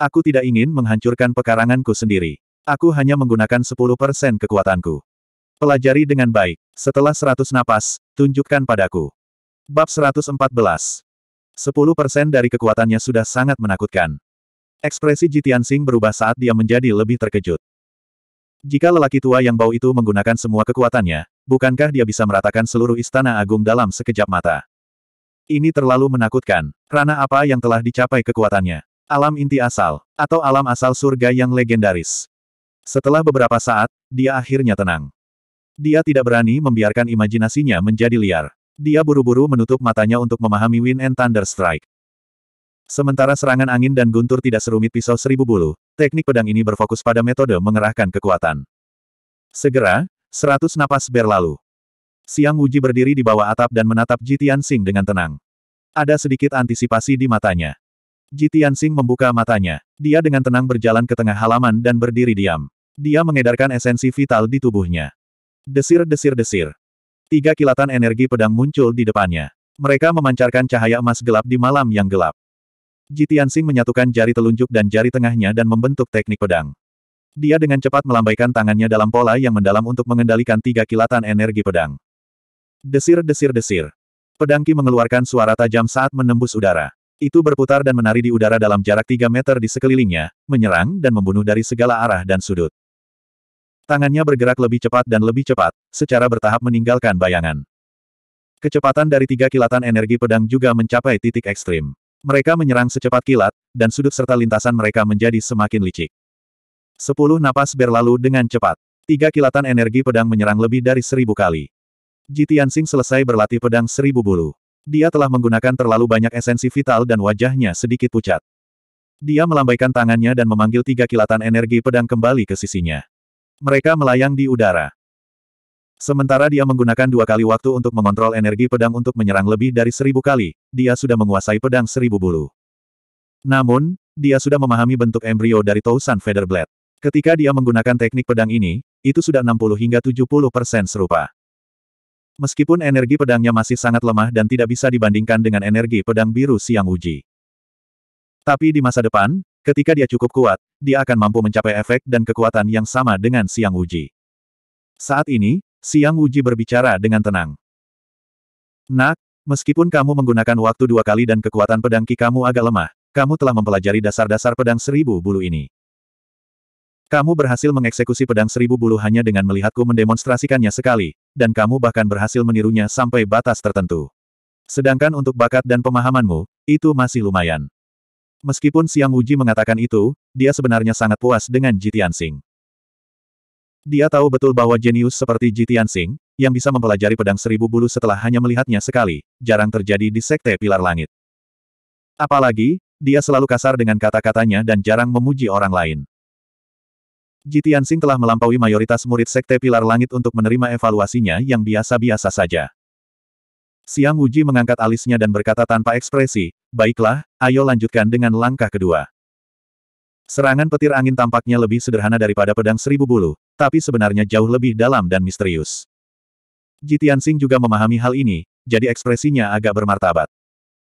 Aku tidak ingin menghancurkan pekaranganku sendiri. Aku hanya menggunakan 10% kekuatanku. Pelajari dengan baik. Setelah seratus napas, tunjukkan padaku. Bab 114. 10% dari kekuatannya sudah sangat menakutkan. Ekspresi Jitian Sing berubah saat dia menjadi lebih terkejut. Jika lelaki tua yang bau itu menggunakan semua kekuatannya, bukankah dia bisa meratakan seluruh istana agung dalam sekejap mata? Ini terlalu menakutkan. Rana apa yang telah dicapai kekuatannya? Alam inti asal, atau alam asal surga yang legendaris. Setelah beberapa saat, dia akhirnya tenang. Dia tidak berani membiarkan imajinasinya menjadi liar. Dia buru-buru menutup matanya untuk memahami Wind and Thunder Strike. Sementara serangan angin dan guntur tidak serumit pisau seribu bulu, teknik pedang ini berfokus pada metode mengerahkan kekuatan. Segera, seratus napas berlalu. Siang Wuji berdiri di bawah atap dan menatap Jitian Sing dengan tenang. Ada sedikit antisipasi di matanya. Jitian Sing membuka matanya. Dia dengan tenang berjalan ke tengah halaman dan berdiri diam. Dia mengedarkan esensi vital di tubuhnya. Desir-desir-desir. Tiga kilatan energi pedang muncul di depannya. Mereka memancarkan cahaya emas gelap di malam yang gelap. Jitiansing menyatukan jari telunjuk dan jari tengahnya dan membentuk teknik pedang. Dia dengan cepat melambaikan tangannya dalam pola yang mendalam untuk mengendalikan tiga kilatan energi pedang. Desir-desir-desir. Pedang mengeluarkan suara tajam saat menembus udara. Itu berputar dan menari di udara dalam jarak tiga meter di sekelilingnya, menyerang dan membunuh dari segala arah dan sudut. Tangannya bergerak lebih cepat dan lebih cepat, secara bertahap meninggalkan bayangan. Kecepatan dari tiga kilatan energi pedang juga mencapai titik ekstrim. Mereka menyerang secepat kilat, dan sudut serta lintasan mereka menjadi semakin licik. Sepuluh napas berlalu dengan cepat. Tiga kilatan energi pedang menyerang lebih dari seribu kali. Jitian selesai berlatih pedang seribu bulu. Dia telah menggunakan terlalu banyak esensi vital dan wajahnya sedikit pucat. Dia melambaikan tangannya dan memanggil tiga kilatan energi pedang kembali ke sisinya. Mereka melayang di udara. Sementara dia menggunakan dua kali waktu untuk mengontrol energi pedang untuk menyerang lebih dari seribu kali, dia sudah menguasai pedang seribu bulu. Namun, dia sudah memahami bentuk embrio dari Tousan blade. Ketika dia menggunakan teknik pedang ini, itu sudah 60 hingga 70 persen serupa. Meskipun energi pedangnya masih sangat lemah dan tidak bisa dibandingkan dengan energi pedang biru siang uji. Tapi di masa depan, Ketika dia cukup kuat, dia akan mampu mencapai efek dan kekuatan yang sama dengan Siang Wuji. Saat ini, Siang Wuji berbicara dengan tenang. Nak, meskipun kamu menggunakan waktu dua kali dan kekuatan pedang Ki kamu agak lemah, kamu telah mempelajari dasar-dasar pedang seribu bulu ini. Kamu berhasil mengeksekusi pedang seribu bulu hanya dengan melihatku mendemonstrasikannya sekali, dan kamu bahkan berhasil menirunya sampai batas tertentu. Sedangkan untuk bakat dan pemahamanmu, itu masih lumayan. Meskipun Siang Wuji mengatakan itu, dia sebenarnya sangat puas dengan Jitian Sing. Dia tahu betul bahwa jenius seperti Jitian Sing, yang bisa mempelajari pedang seribu bulu setelah hanya melihatnya sekali, jarang terjadi di sekte pilar langit. Apalagi, dia selalu kasar dengan kata-katanya dan jarang memuji orang lain. Jitian Sing telah melampaui mayoritas murid sekte pilar langit untuk menerima evaluasinya yang biasa-biasa saja. Siang Wuji mengangkat alisnya dan berkata tanpa ekspresi, baiklah, ayo lanjutkan dengan langkah kedua. Serangan petir angin tampaknya lebih sederhana daripada pedang seribu bulu, tapi sebenarnya jauh lebih dalam dan misterius. Jitian Sing juga memahami hal ini, jadi ekspresinya agak bermartabat.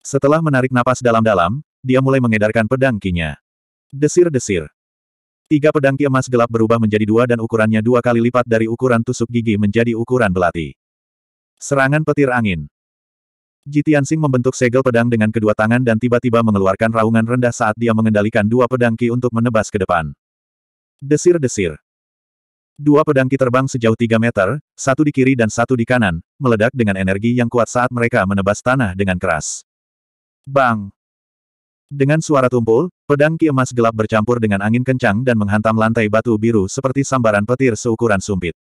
Setelah menarik napas dalam-dalam, dia mulai mengedarkan pedang kinya. Desir-desir. Tiga pedang ki emas gelap berubah menjadi dua dan ukurannya dua kali lipat dari ukuran tusuk gigi menjadi ukuran belati. Serangan petir angin. Jitian Sing membentuk segel pedang dengan kedua tangan dan tiba-tiba mengeluarkan raungan rendah saat dia mengendalikan dua pedangki untuk menebas ke depan. Desir-desir. Dua pedangki terbang sejauh tiga meter, satu di kiri dan satu di kanan, meledak dengan energi yang kuat saat mereka menebas tanah dengan keras. Bang! Dengan suara tumpul, pedangki emas gelap bercampur dengan angin kencang dan menghantam lantai batu biru seperti sambaran petir seukuran sumpit.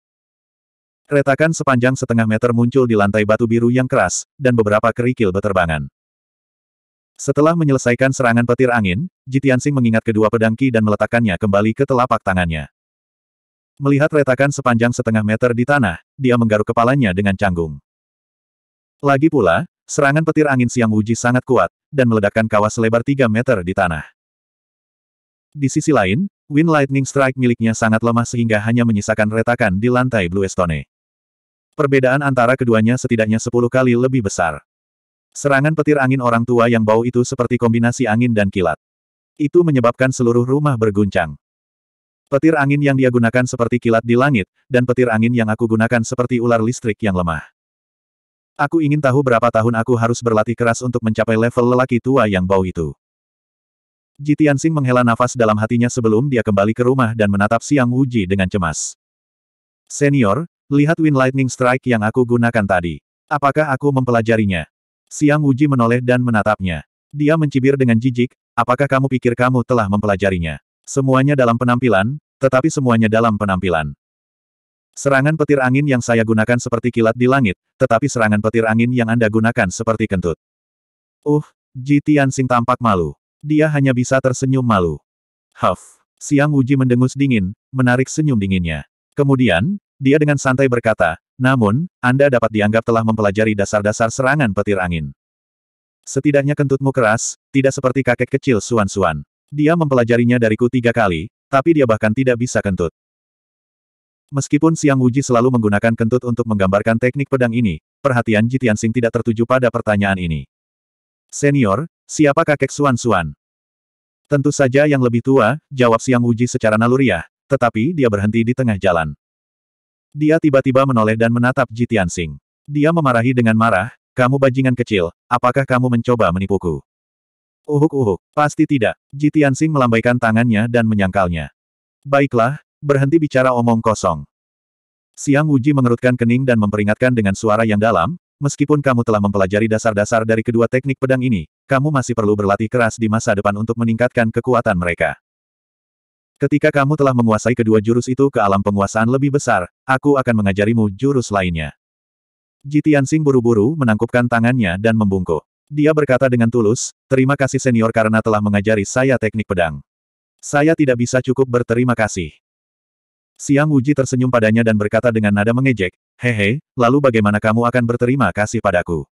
Retakan sepanjang setengah meter muncul di lantai batu biru yang keras, dan beberapa kerikil beterbangan. Setelah menyelesaikan serangan petir angin, Jitiansing mengingat kedua pedang Ki dan meletakkannya kembali ke telapak tangannya. Melihat retakan sepanjang setengah meter di tanah, dia menggaruk kepalanya dengan canggung. Lagi pula, serangan petir angin siang uji sangat kuat, dan meledakkan kawah selebar tiga meter di tanah. Di sisi lain, Wind Lightning Strike miliknya sangat lemah sehingga hanya menyisakan retakan di lantai blue stone. Perbedaan antara keduanya setidaknya sepuluh kali lebih besar. Serangan petir angin orang tua yang bau itu seperti kombinasi angin dan kilat. Itu menyebabkan seluruh rumah berguncang. Petir angin yang dia gunakan seperti kilat di langit, dan petir angin yang aku gunakan seperti ular listrik yang lemah. Aku ingin tahu berapa tahun aku harus berlatih keras untuk mencapai level lelaki tua yang bau itu. Jitian Sing menghela nafas dalam hatinya sebelum dia kembali ke rumah dan menatap Siang Wuji dengan cemas. Senior, Lihat Wind Lightning Strike yang aku gunakan tadi. Apakah aku mempelajarinya? Siang Wuji menoleh dan menatapnya. Dia mencibir dengan jijik, apakah kamu pikir kamu telah mempelajarinya? Semuanya dalam penampilan, tetapi semuanya dalam penampilan. Serangan petir angin yang saya gunakan seperti kilat di langit, tetapi serangan petir angin yang Anda gunakan seperti kentut. Uh, Jitian Sing tampak malu. Dia hanya bisa tersenyum malu. Huff. Siang Wuji mendengus dingin, menarik senyum dinginnya. Kemudian, dia dengan santai berkata, namun, Anda dapat dianggap telah mempelajari dasar-dasar serangan petir angin. Setidaknya kentutmu keras, tidak seperti kakek kecil Suan-Suan. Dia mempelajarinya dariku tiga kali, tapi dia bahkan tidak bisa kentut. Meskipun Siang Wuji selalu menggunakan kentut untuk menggambarkan teknik pedang ini, perhatian Jitiansing tidak tertuju pada pertanyaan ini. Senior, siapa kakek Suan-Suan? Tentu saja yang lebih tua, jawab Siang Wuji secara naluriah, tetapi dia berhenti di tengah jalan. Dia tiba-tiba menoleh dan menatap Ji Tianxing. Dia memarahi dengan marah, kamu bajingan kecil, apakah kamu mencoba menipuku? Uhuk-uhuk, pasti tidak. Ji Tianxing melambaikan tangannya dan menyangkalnya. Baiklah, berhenti bicara omong kosong. Siang Wuji mengerutkan kening dan memperingatkan dengan suara yang dalam, meskipun kamu telah mempelajari dasar-dasar dari kedua teknik pedang ini, kamu masih perlu berlatih keras di masa depan untuk meningkatkan kekuatan mereka. Ketika kamu telah menguasai kedua jurus itu ke alam penguasaan lebih besar, aku akan mengajarimu jurus lainnya. Jitian Sing buru-buru menangkupkan tangannya dan membungkuk. Dia berkata dengan tulus, terima kasih senior karena telah mengajari saya teknik pedang. Saya tidak bisa cukup berterima kasih. Siang Uji tersenyum padanya dan berkata dengan nada mengejek, hehe, lalu bagaimana kamu akan berterima kasih padaku?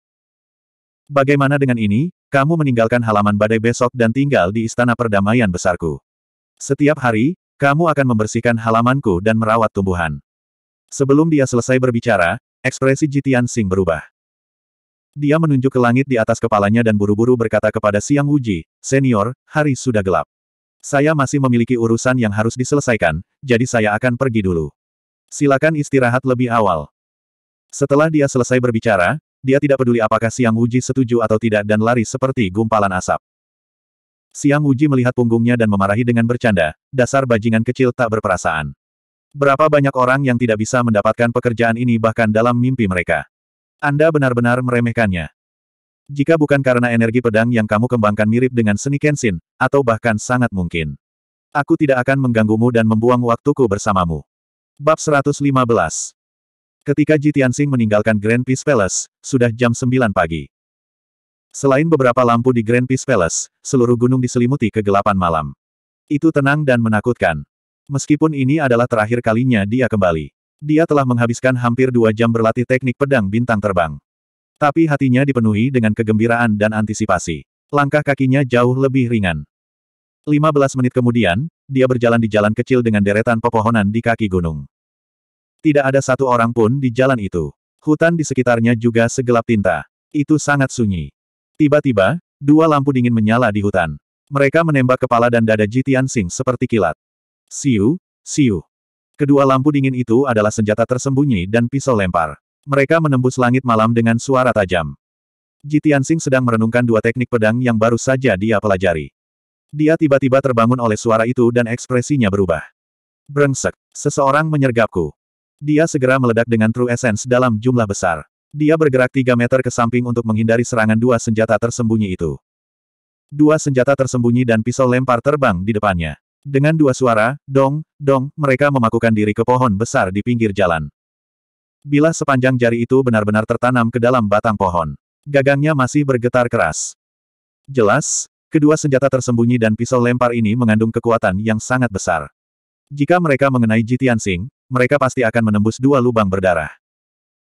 Bagaimana dengan ini, kamu meninggalkan halaman badai besok dan tinggal di istana perdamaian besarku. Setiap hari, kamu akan membersihkan halamanku dan merawat tumbuhan. Sebelum dia selesai berbicara, ekspresi Jitian Sing berubah. Dia menunjuk ke langit di atas kepalanya dan buru-buru berkata kepada Siang Wuji, Senior, hari sudah gelap. Saya masih memiliki urusan yang harus diselesaikan, jadi saya akan pergi dulu. Silakan istirahat lebih awal. Setelah dia selesai berbicara, dia tidak peduli apakah Siang Wuji setuju atau tidak dan lari seperti gumpalan asap. Siang Uji melihat punggungnya dan memarahi dengan bercanda, dasar bajingan kecil tak berperasaan. Berapa banyak orang yang tidak bisa mendapatkan pekerjaan ini bahkan dalam mimpi mereka. Anda benar-benar meremehkannya. Jika bukan karena energi pedang yang kamu kembangkan mirip dengan seni Kenshin, atau bahkan sangat mungkin. Aku tidak akan mengganggumu dan membuang waktuku bersamamu. Bab 115 Ketika Ji Tianxing meninggalkan Grand Peace Palace, sudah jam 9 pagi. Selain beberapa lampu di Grand Peace Palace, seluruh gunung diselimuti kegelapan malam. Itu tenang dan menakutkan. Meskipun ini adalah terakhir kalinya dia kembali. Dia telah menghabiskan hampir dua jam berlatih teknik pedang bintang terbang. Tapi hatinya dipenuhi dengan kegembiraan dan antisipasi. Langkah kakinya jauh lebih ringan. 15 menit kemudian, dia berjalan di jalan kecil dengan deretan pepohonan di kaki gunung. Tidak ada satu orang pun di jalan itu. Hutan di sekitarnya juga segelap tinta. Itu sangat sunyi. Tiba-tiba, dua lampu dingin menyala di hutan. Mereka menembak kepala dan dada Jitian Sing seperti kilat. Siu, siu. Kedua lampu dingin itu adalah senjata tersembunyi dan pisau lempar. Mereka menembus langit malam dengan suara tajam. Jitian Sing sedang merenungkan dua teknik pedang yang baru saja dia pelajari. Dia tiba-tiba terbangun oleh suara itu dan ekspresinya berubah. Brengsek, seseorang menyergapku. Dia segera meledak dengan true essence dalam jumlah besar. Dia bergerak tiga meter ke samping untuk menghindari serangan dua senjata tersembunyi itu. Dua senjata tersembunyi dan pisau lempar terbang di depannya. Dengan dua suara, dong, dong, mereka memakukan diri ke pohon besar di pinggir jalan. Bila sepanjang jari itu benar-benar tertanam ke dalam batang pohon, gagangnya masih bergetar keras. Jelas, kedua senjata tersembunyi dan pisau lempar ini mengandung kekuatan yang sangat besar. Jika mereka mengenai Jitian Sing, mereka pasti akan menembus dua lubang berdarah.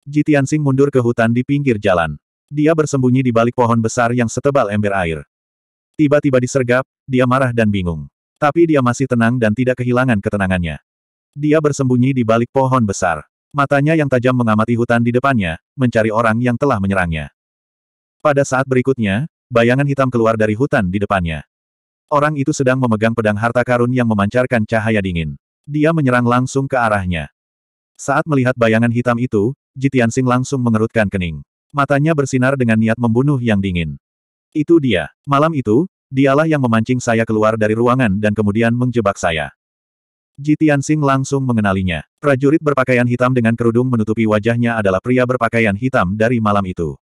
Ji Tianxing mundur ke hutan di pinggir jalan. Dia bersembunyi di balik pohon besar yang setebal ember air. Tiba-tiba disergap, dia marah dan bingung. Tapi dia masih tenang dan tidak kehilangan ketenangannya. Dia bersembunyi di balik pohon besar. Matanya yang tajam mengamati hutan di depannya, mencari orang yang telah menyerangnya. Pada saat berikutnya, bayangan hitam keluar dari hutan di depannya. Orang itu sedang memegang pedang harta karun yang memancarkan cahaya dingin. Dia menyerang langsung ke arahnya. Saat melihat bayangan hitam itu, Jitiansing langsung mengerutkan kening. Matanya bersinar dengan niat membunuh yang dingin. Itu dia. Malam itu, dialah yang memancing saya keluar dari ruangan dan kemudian menjebak saya. Jitiansing langsung mengenalinya. Prajurit berpakaian hitam dengan kerudung menutupi wajahnya adalah pria berpakaian hitam dari malam itu.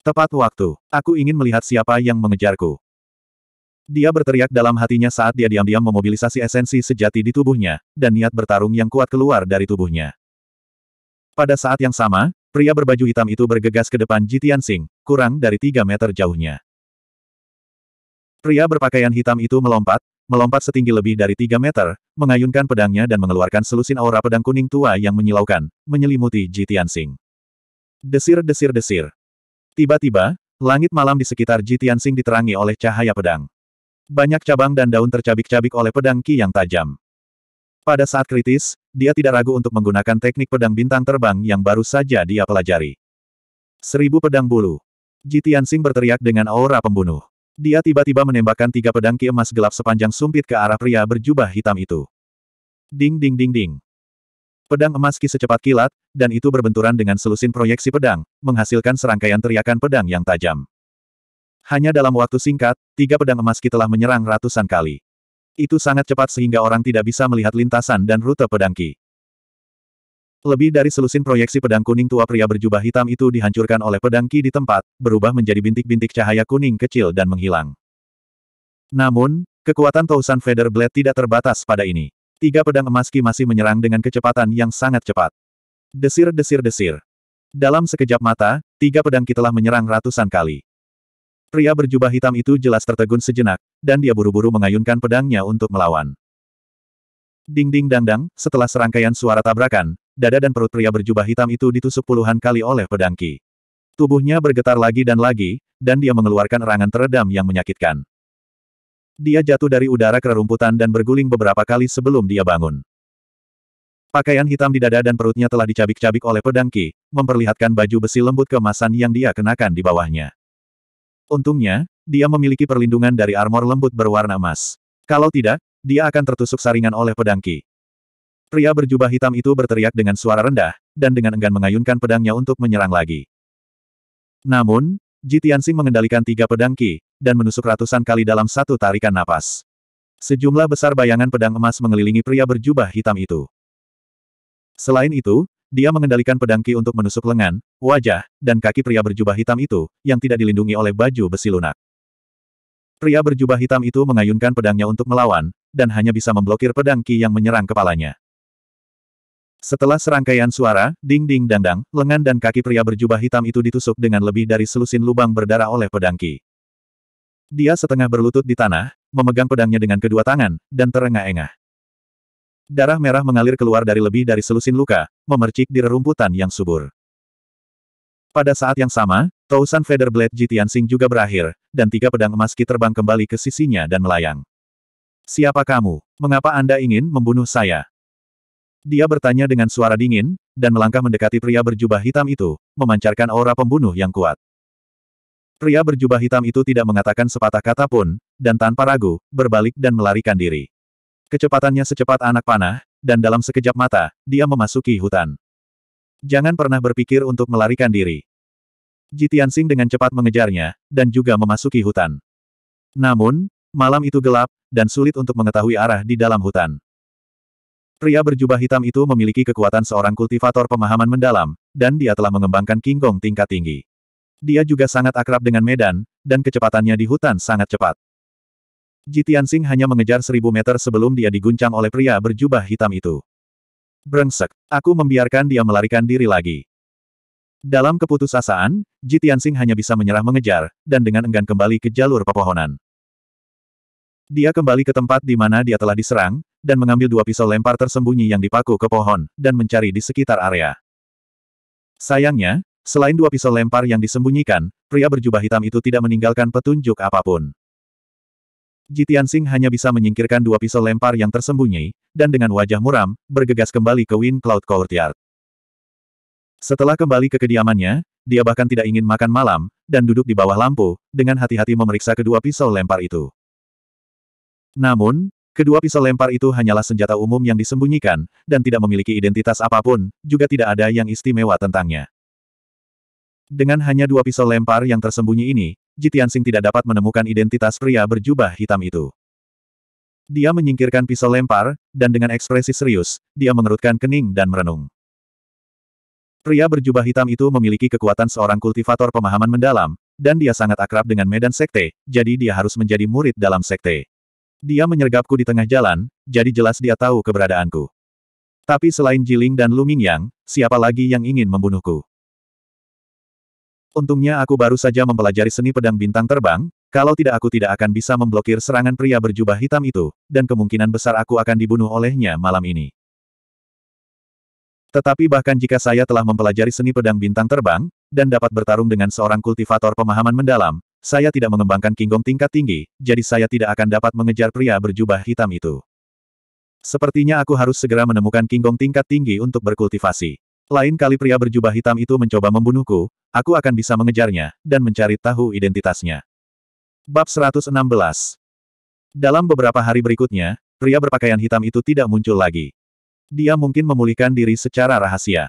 Tepat waktu. Aku ingin melihat siapa yang mengejarku. Dia berteriak dalam hatinya saat dia diam-diam memobilisasi esensi sejati di tubuhnya, dan niat bertarung yang kuat keluar dari tubuhnya. Pada saat yang sama, pria berbaju hitam itu bergegas ke depan Jitian Sing, kurang dari tiga meter jauhnya. Pria berpakaian hitam itu melompat, melompat setinggi lebih dari tiga meter, mengayunkan pedangnya dan mengeluarkan selusin aura pedang kuning tua yang menyilaukan, menyelimuti Jitian Sing. Desir-desir-desir. Tiba-tiba, langit malam di sekitar Jitian Sing diterangi oleh cahaya pedang. Banyak cabang dan daun tercabik-cabik oleh pedang Ki yang tajam. Pada saat kritis, dia tidak ragu untuk menggunakan teknik pedang bintang terbang yang baru saja dia pelajari. Seribu pedang bulu. Jitian Sing berteriak dengan aura pembunuh. Dia tiba-tiba menembakkan tiga pedang ki emas gelap sepanjang sumpit ke arah pria berjubah hitam itu. Ding ding ding ding. Pedang emas ki secepat kilat, dan itu berbenturan dengan selusin proyeksi pedang, menghasilkan serangkaian teriakan pedang yang tajam. Hanya dalam waktu singkat, tiga pedang emas ki telah menyerang ratusan kali. Itu sangat cepat sehingga orang tidak bisa melihat lintasan dan rute pedangki. Lebih dari selusin proyeksi pedang kuning tua pria berjubah hitam itu dihancurkan oleh pedangki di tempat, berubah menjadi bintik-bintik cahaya kuning kecil dan menghilang. Namun, kekuatan Tousan Feather Blade tidak terbatas pada ini. Tiga pedang emas Ki masih menyerang dengan kecepatan yang sangat cepat. Desir-desir-desir. Dalam sekejap mata, tiga pedang Ki telah menyerang ratusan kali. Pria berjubah hitam itu jelas tertegun sejenak, dan dia buru-buru mengayunkan pedangnya untuk melawan. Ding-ding dang-dang, setelah serangkaian suara tabrakan, dada dan perut pria berjubah hitam itu ditusuk puluhan kali oleh pedangki. Tubuhnya bergetar lagi dan lagi, dan dia mengeluarkan erangan teredam yang menyakitkan. Dia jatuh dari udara ke rerumputan dan berguling beberapa kali sebelum dia bangun. Pakaian hitam di dada dan perutnya telah dicabik-cabik oleh pedangki, memperlihatkan baju besi lembut kemasan yang dia kenakan di bawahnya. Untungnya, dia memiliki perlindungan dari armor lembut berwarna emas. Kalau tidak, dia akan tertusuk saringan oleh pedangki. Pria berjubah hitam itu berteriak dengan suara rendah, dan dengan enggan mengayunkan pedangnya untuk menyerang lagi. Namun, Ji Tianxing mengendalikan tiga pedangki dan menusuk ratusan kali dalam satu tarikan napas. Sejumlah besar bayangan pedang emas mengelilingi pria berjubah hitam itu. Selain itu, dia mengendalikan pedangki untuk menusuk lengan, wajah, dan kaki pria berjubah hitam itu, yang tidak dilindungi oleh baju besi lunak. Pria berjubah hitam itu mengayunkan pedangnya untuk melawan, dan hanya bisa memblokir pedangki yang menyerang kepalanya. Setelah serangkaian suara, ding-ding dandang, lengan dan kaki pria berjubah hitam itu ditusuk dengan lebih dari selusin lubang berdarah oleh pedangki. Dia setengah berlutut di tanah, memegang pedangnya dengan kedua tangan, dan terengah-engah. Darah merah mengalir keluar dari lebih dari selusin luka, memercik di rerumputan yang subur. Pada saat yang sama, Tausan Feather Blade Jitian Sing juga berakhir, dan tiga pedang emas Ki terbang kembali ke sisinya dan melayang. Siapa kamu? Mengapa Anda ingin membunuh saya? Dia bertanya dengan suara dingin, dan melangkah mendekati pria berjubah hitam itu, memancarkan aura pembunuh yang kuat. Pria berjubah hitam itu tidak mengatakan sepatah kata pun, dan tanpa ragu, berbalik dan melarikan diri. Kecepatannya secepat anak panah, dan dalam sekejap mata, dia memasuki hutan. Jangan pernah berpikir untuk melarikan diri. Jitiansing dengan cepat mengejarnya, dan juga memasuki hutan. Namun, malam itu gelap, dan sulit untuk mengetahui arah di dalam hutan. Pria berjubah hitam itu memiliki kekuatan seorang kultivator pemahaman mendalam, dan dia telah mengembangkan King tingkat tinggi. Dia juga sangat akrab dengan medan, dan kecepatannya di hutan sangat cepat. Jitian Tianxing hanya mengejar seribu meter sebelum dia diguncang oleh pria berjubah hitam itu. Brengsek, aku membiarkan dia melarikan diri lagi. Dalam keputusasaan, Jitian Tianxing hanya bisa menyerah mengejar, dan dengan enggan kembali ke jalur pepohonan. Dia kembali ke tempat di mana dia telah diserang, dan mengambil dua pisau lempar tersembunyi yang dipaku ke pohon, dan mencari di sekitar area. Sayangnya, selain dua pisau lempar yang disembunyikan, pria berjubah hitam itu tidak meninggalkan petunjuk apapun. Jitian Sing hanya bisa menyingkirkan dua pisau lempar yang tersembunyi, dan dengan wajah muram, bergegas kembali ke Wind Cloud Courtyard. Setelah kembali ke kediamannya, dia bahkan tidak ingin makan malam, dan duduk di bawah lampu, dengan hati-hati memeriksa kedua pisau lempar itu. Namun, kedua pisau lempar itu hanyalah senjata umum yang disembunyikan, dan tidak memiliki identitas apapun, juga tidak ada yang istimewa tentangnya. Dengan hanya dua pisau lempar yang tersembunyi ini, Jitiansing tidak dapat menemukan identitas pria berjubah hitam itu. Dia menyingkirkan pisau lempar, dan dengan ekspresi serius, dia mengerutkan kening dan merenung. Pria berjubah hitam itu memiliki kekuatan seorang kultivator pemahaman mendalam, dan dia sangat akrab dengan medan sekte, jadi dia harus menjadi murid dalam sekte. Dia menyergapku di tengah jalan, jadi jelas dia tahu keberadaanku. Tapi selain Jiling dan Luminyang, siapa lagi yang ingin membunuhku? Untungnya aku baru saja mempelajari seni pedang bintang terbang, kalau tidak aku tidak akan bisa memblokir serangan pria berjubah hitam itu, dan kemungkinan besar aku akan dibunuh olehnya malam ini. Tetapi bahkan jika saya telah mempelajari seni pedang bintang terbang, dan dapat bertarung dengan seorang kultivator pemahaman mendalam, saya tidak mengembangkan kinggong tingkat tinggi, jadi saya tidak akan dapat mengejar pria berjubah hitam itu. Sepertinya aku harus segera menemukan kinggong tingkat tinggi untuk berkultivasi. Lain kali pria berjubah hitam itu mencoba membunuhku, aku akan bisa mengejarnya, dan mencari tahu identitasnya. Bab 116 Dalam beberapa hari berikutnya, pria berpakaian hitam itu tidak muncul lagi. Dia mungkin memulihkan diri secara rahasia.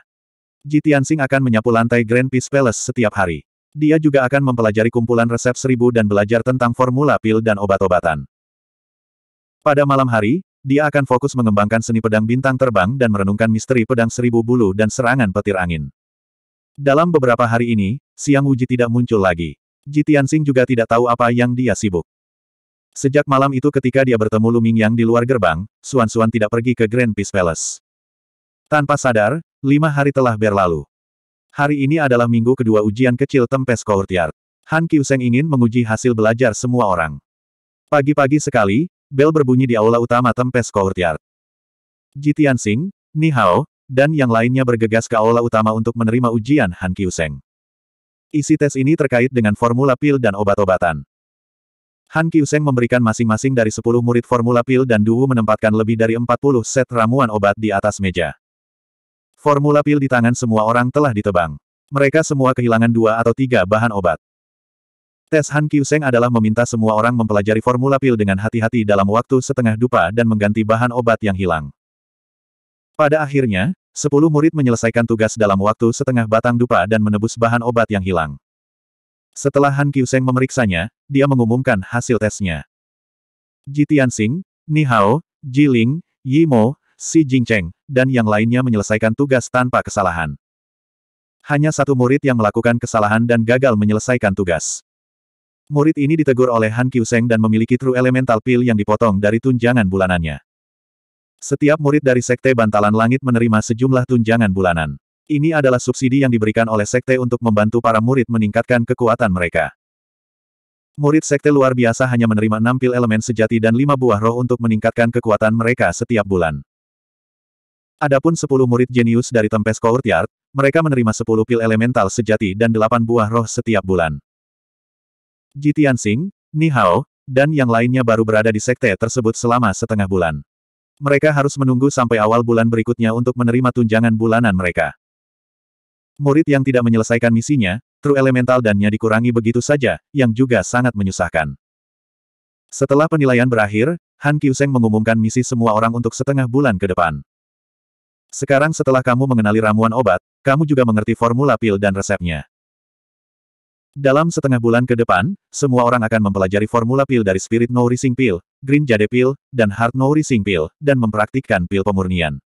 Ji Tianxing akan menyapu lantai Grand Peace Palace setiap hari. Dia juga akan mempelajari kumpulan resep seribu dan belajar tentang formula pil dan obat-obatan. Pada malam hari, dia akan fokus mengembangkan seni pedang bintang terbang dan merenungkan misteri pedang seribu bulu dan serangan petir angin. Dalam beberapa hari ini, Siang Wuji tidak muncul lagi. Ji juga tidak tahu apa yang dia sibuk. Sejak malam itu ketika dia bertemu Lu Mingyang di luar gerbang, Suan Suan tidak pergi ke Grand Peace Palace. Tanpa sadar, lima hari telah berlalu. Hari ini adalah minggu kedua ujian kecil Tempes Courtyard. Han Kiuseng ingin menguji hasil belajar semua orang. Pagi-pagi sekali, bel berbunyi di aula utama Tempest Courtyard. Jitian Sing, Ni Hao, dan yang lainnya bergegas ke aula utama untuk menerima ujian Han Kyuseng. Isi tes ini terkait dengan formula pil dan obat-obatan. Han Kyuseng memberikan masing-masing dari 10 murid formula pil dan Duwu menempatkan lebih dari 40 set ramuan obat di atas meja. Formula pil di tangan semua orang telah ditebang. Mereka semua kehilangan dua atau tiga bahan obat. Tes Han Seng adalah meminta semua orang mempelajari formula pil dengan hati-hati dalam waktu setengah dupa dan mengganti bahan obat yang hilang. Pada akhirnya, sepuluh murid menyelesaikan tugas dalam waktu setengah batang dupa dan menebus bahan obat yang hilang. Setelah Han Seng memeriksanya, dia mengumumkan hasil tesnya. Ji Tianxing, Ni Hao, Ji Ling, Yi Mo, Jingcheng, dan yang lainnya menyelesaikan tugas tanpa kesalahan. Hanya satu murid yang melakukan kesalahan dan gagal menyelesaikan tugas. Murid ini ditegur oleh Han Qiuseng dan memiliki true elemental pil yang dipotong dari tunjangan bulanannya. Setiap murid dari Sekte Bantalan Langit menerima sejumlah tunjangan bulanan. Ini adalah subsidi yang diberikan oleh Sekte untuk membantu para murid meningkatkan kekuatan mereka. Murid Sekte luar biasa hanya menerima enam pil elemen sejati dan lima buah roh untuk meningkatkan kekuatan mereka setiap bulan. Adapun sepuluh murid jenius dari Tempes Courtyard, mereka menerima sepuluh pil elemental sejati dan delapan buah roh setiap bulan. Jitian Sing, Ni Hao, dan yang lainnya baru berada di sekte tersebut selama setengah bulan. Mereka harus menunggu sampai awal bulan berikutnya untuk menerima tunjangan bulanan mereka. Murid yang tidak menyelesaikan misinya, True Elemental dannya dikurangi begitu saja, yang juga sangat menyusahkan. Setelah penilaian berakhir, Han Kyuseng mengumumkan misi semua orang untuk setengah bulan ke depan. Sekarang setelah kamu mengenali ramuan obat, kamu juga mengerti formula pil dan resepnya. Dalam setengah bulan ke depan, semua orang akan mempelajari formula pil dari Spirit No Rising Pill, Green Jade Pill, dan Heart No Rising Pill, dan mempraktikkan pil pemurnian.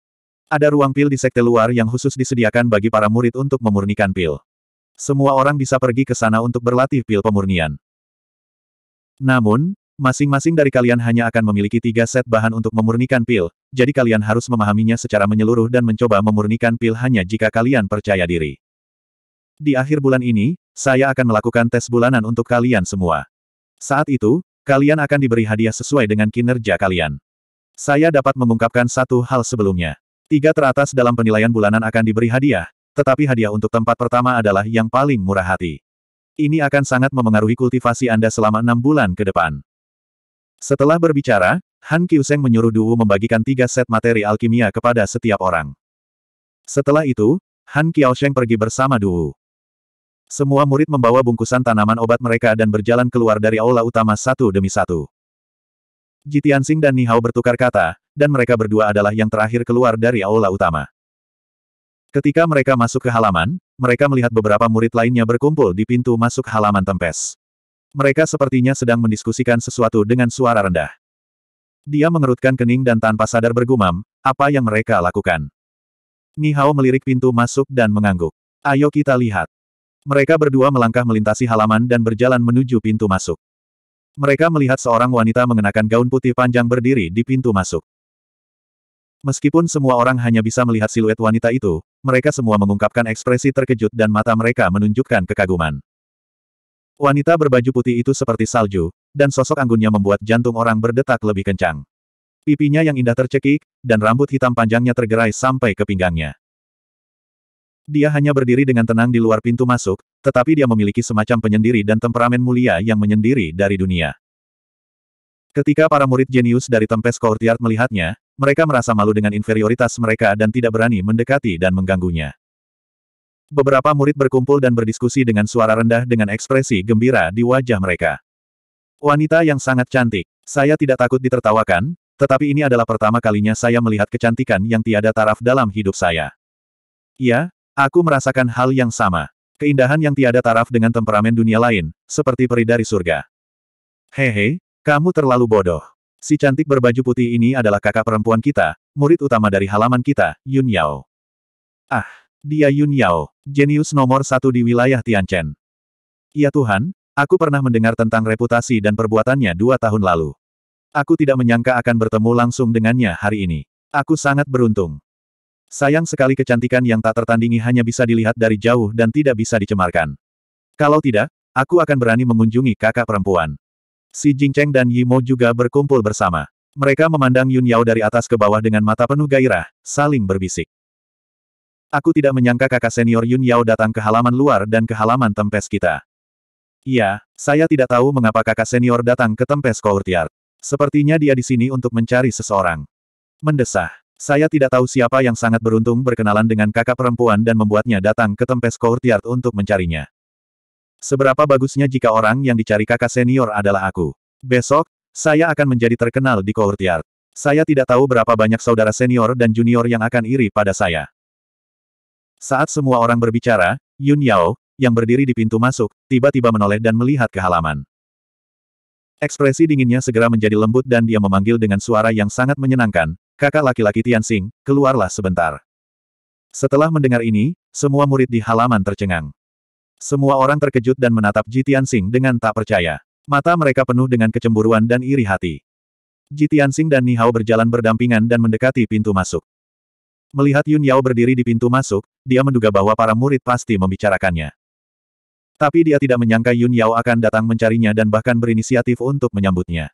Ada ruang pil di sekte luar yang khusus disediakan bagi para murid untuk memurnikan pil. Semua orang bisa pergi ke sana untuk berlatih pil pemurnian. Namun, masing-masing dari kalian hanya akan memiliki tiga set bahan untuk memurnikan pil, jadi kalian harus memahaminya secara menyeluruh dan mencoba memurnikan pil hanya jika kalian percaya diri. Di akhir bulan ini, saya akan melakukan tes bulanan untuk kalian semua. Saat itu, kalian akan diberi hadiah sesuai dengan kinerja kalian. Saya dapat mengungkapkan satu hal sebelumnya. Tiga teratas dalam penilaian bulanan akan diberi hadiah, tetapi hadiah untuk tempat pertama adalah yang paling murah hati. Ini akan sangat memengaruhi kultivasi Anda selama enam bulan ke depan. Setelah berbicara, Han Qiuseng menyuruh Duwu membagikan tiga set materi alkimia kepada setiap orang. Setelah itu, Han Qiaosheng pergi bersama Duwu. Semua murid membawa bungkusan tanaman obat mereka dan berjalan keluar dari aula utama satu demi satu. Jitiansing dan Nihao bertukar kata, dan mereka berdua adalah yang terakhir keluar dari aula utama. Ketika mereka masuk ke halaman, mereka melihat beberapa murid lainnya berkumpul di pintu masuk halaman tempes. Mereka sepertinya sedang mendiskusikan sesuatu dengan suara rendah. Dia mengerutkan kening dan tanpa sadar bergumam, apa yang mereka lakukan. Nihao melirik pintu masuk dan mengangguk. Ayo kita lihat. Mereka berdua melangkah melintasi halaman dan berjalan menuju pintu masuk. Mereka melihat seorang wanita mengenakan gaun putih panjang berdiri di pintu masuk. Meskipun semua orang hanya bisa melihat siluet wanita itu, mereka semua mengungkapkan ekspresi terkejut dan mata mereka menunjukkan kekaguman. Wanita berbaju putih itu seperti salju, dan sosok anggunnya membuat jantung orang berdetak lebih kencang. Pipinya yang indah tercekik, dan rambut hitam panjangnya tergerai sampai ke pinggangnya. Dia hanya berdiri dengan tenang di luar pintu masuk, tetapi dia memiliki semacam penyendiri dan temperamen mulia yang menyendiri dari dunia. Ketika para murid jenius dari Tempes Courtyard melihatnya, mereka merasa malu dengan inferioritas mereka dan tidak berani mendekati dan mengganggunya. Beberapa murid berkumpul dan berdiskusi dengan suara rendah dengan ekspresi gembira di wajah mereka. Wanita yang sangat cantik. Saya tidak takut ditertawakan, tetapi ini adalah pertama kalinya saya melihat kecantikan yang tiada taraf dalam hidup saya. Ya, Aku merasakan hal yang sama. Keindahan yang tiada taraf dengan temperamen dunia lain, seperti peri dari surga. Hehe, kamu terlalu bodoh. Si cantik berbaju putih ini adalah kakak perempuan kita, murid utama dari halaman kita, Yun Yao. Ah, dia Yun Yao, jenius nomor satu di wilayah Tianchen. Ya Tuhan, aku pernah mendengar tentang reputasi dan perbuatannya dua tahun lalu. Aku tidak menyangka akan bertemu langsung dengannya hari ini. Aku sangat beruntung. Sayang sekali kecantikan yang tak tertandingi hanya bisa dilihat dari jauh dan tidak bisa dicemarkan. Kalau tidak, aku akan berani mengunjungi kakak perempuan. Si Jingcheng dan Yimo juga berkumpul bersama. Mereka memandang Yun Yao dari atas ke bawah dengan mata penuh gairah, saling berbisik. Aku tidak menyangka kakak senior Yun Yao datang ke halaman luar dan ke halaman tempes kita. Iya, saya tidak tahu mengapa kakak senior datang ke tempes courtyard. Sepertinya dia di sini untuk mencari seseorang. Mendesah. Saya tidak tahu siapa yang sangat beruntung berkenalan dengan kakak perempuan dan membuatnya datang ke Tempes Courtyard untuk mencarinya. Seberapa bagusnya jika orang yang dicari kakak senior adalah aku. Besok, saya akan menjadi terkenal di Courtyard. Saya tidak tahu berapa banyak saudara senior dan junior yang akan iri pada saya. Saat semua orang berbicara, Yun Yao, yang berdiri di pintu masuk, tiba-tiba menoleh dan melihat ke halaman. Ekspresi dinginnya segera menjadi lembut dan dia memanggil dengan suara yang sangat menyenangkan, kakak laki-laki Tianxing, keluarlah sebentar. Setelah mendengar ini, semua murid di halaman tercengang. Semua orang terkejut dan menatap Ji Tianxing dengan tak percaya. Mata mereka penuh dengan kecemburuan dan iri hati. Ji Tianxing dan Ni Hao berjalan berdampingan dan mendekati pintu masuk. Melihat Yun Yao berdiri di pintu masuk, dia menduga bahwa para murid pasti membicarakannya. Tapi dia tidak menyangka Yun Yao akan datang mencarinya dan bahkan berinisiatif untuk menyambutnya.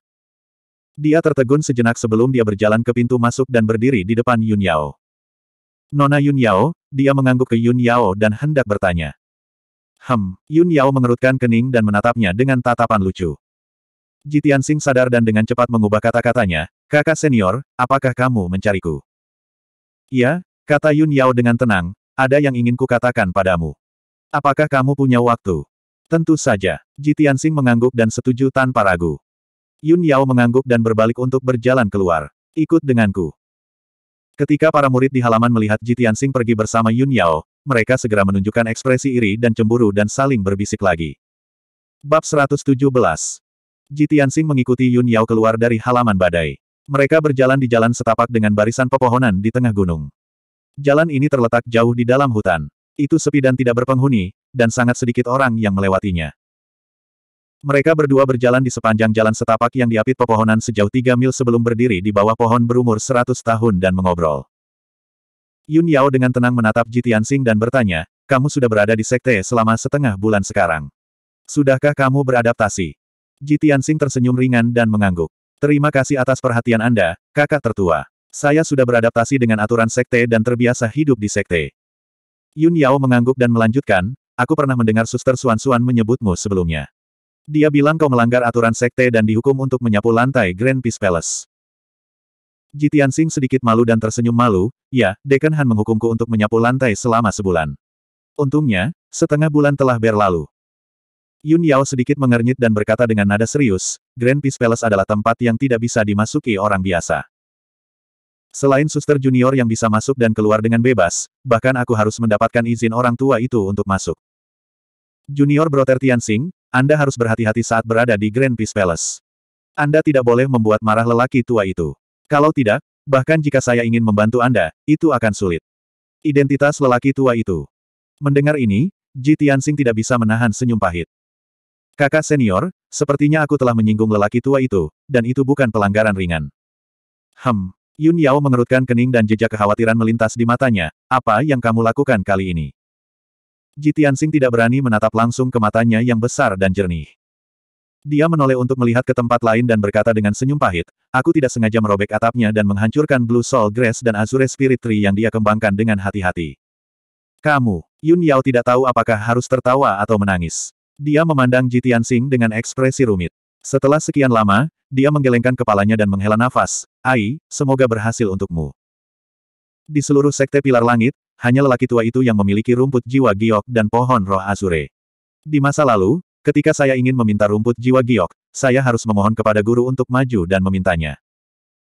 Dia tertegun sejenak sebelum dia berjalan ke pintu masuk dan berdiri di depan Yun Yao. Nona Yun Yao, dia mengangguk ke Yun Yao dan hendak bertanya. Hem, Yun Yao mengerutkan kening dan menatapnya dengan tatapan lucu. Jitian Sing sadar dan dengan cepat mengubah kata-katanya, kakak senior, apakah kamu mencariku? Iya, kata Yun Yao dengan tenang, ada yang ingin kukatakan padamu. Apakah kamu punya waktu? Tentu saja, Jitian Sing mengangguk dan setuju tanpa ragu. Yun Yao mengangguk dan berbalik untuk berjalan keluar. Ikut denganku. Ketika para murid di halaman melihat Ji Tianxing pergi bersama Yun Yao, mereka segera menunjukkan ekspresi iri dan cemburu dan saling berbisik lagi. Bab 117 Ji Tianxing mengikuti Yun Yao keluar dari halaman badai. Mereka berjalan di jalan setapak dengan barisan pepohonan di tengah gunung. Jalan ini terletak jauh di dalam hutan. Itu sepi dan tidak berpenghuni, dan sangat sedikit orang yang melewatinya. Mereka berdua berjalan di sepanjang jalan setapak yang diapit pepohonan sejauh tiga mil sebelum berdiri di bawah pohon berumur seratus tahun dan mengobrol. Yun Yao dengan tenang menatap Ji Tianxing dan bertanya, kamu sudah berada di sekte selama setengah bulan sekarang. Sudahkah kamu beradaptasi? Ji Tianxing tersenyum ringan dan mengangguk. Terima kasih atas perhatian Anda, kakak tertua. Saya sudah beradaptasi dengan aturan sekte dan terbiasa hidup di sekte. Yun Yao mengangguk dan melanjutkan, aku pernah mendengar suster Suan Suan menyebutmu sebelumnya. Dia bilang kau melanggar aturan sekte dan dihukum untuk menyapu lantai Grand Peace Palace. Jitian Sing sedikit malu dan tersenyum malu, ya, Dekan Han menghukumku untuk menyapu lantai selama sebulan. Untungnya, setengah bulan telah berlalu. Yun Yao sedikit mengernyit dan berkata dengan nada serius, Grand Peace Palace adalah tempat yang tidak bisa dimasuki orang biasa. Selain suster junior yang bisa masuk dan keluar dengan bebas, bahkan aku harus mendapatkan izin orang tua itu untuk masuk. Junior Brother Sing. Anda harus berhati-hati saat berada di Grand Peace Palace. Anda tidak boleh membuat marah lelaki tua itu. Kalau tidak, bahkan jika saya ingin membantu Anda, itu akan sulit. Identitas lelaki tua itu. Mendengar ini, Ji Tianxing tidak bisa menahan senyum pahit. Kakak senior, sepertinya aku telah menyinggung lelaki tua itu, dan itu bukan pelanggaran ringan. Hem, Yun Yao mengerutkan kening dan jejak kekhawatiran melintas di matanya, apa yang kamu lakukan kali ini? Ji Tianxing tidak berani menatap langsung ke matanya yang besar dan jernih. Dia menoleh untuk melihat ke tempat lain dan berkata dengan senyum pahit, aku tidak sengaja merobek atapnya dan menghancurkan Blue Soul Grass dan Azure Spirit Tree yang dia kembangkan dengan hati-hati. Kamu, Yun Yao tidak tahu apakah harus tertawa atau menangis. Dia memandang Jitian dengan ekspresi rumit. Setelah sekian lama, dia menggelengkan kepalanya dan menghela nafas, Ai, semoga berhasil untukmu. Di seluruh sekte pilar langit, hanya lelaki tua itu yang memiliki rumput jiwa giok dan pohon roh azure. Di masa lalu, ketika saya ingin meminta rumput jiwa giok, saya harus memohon kepada guru untuk maju dan memintanya.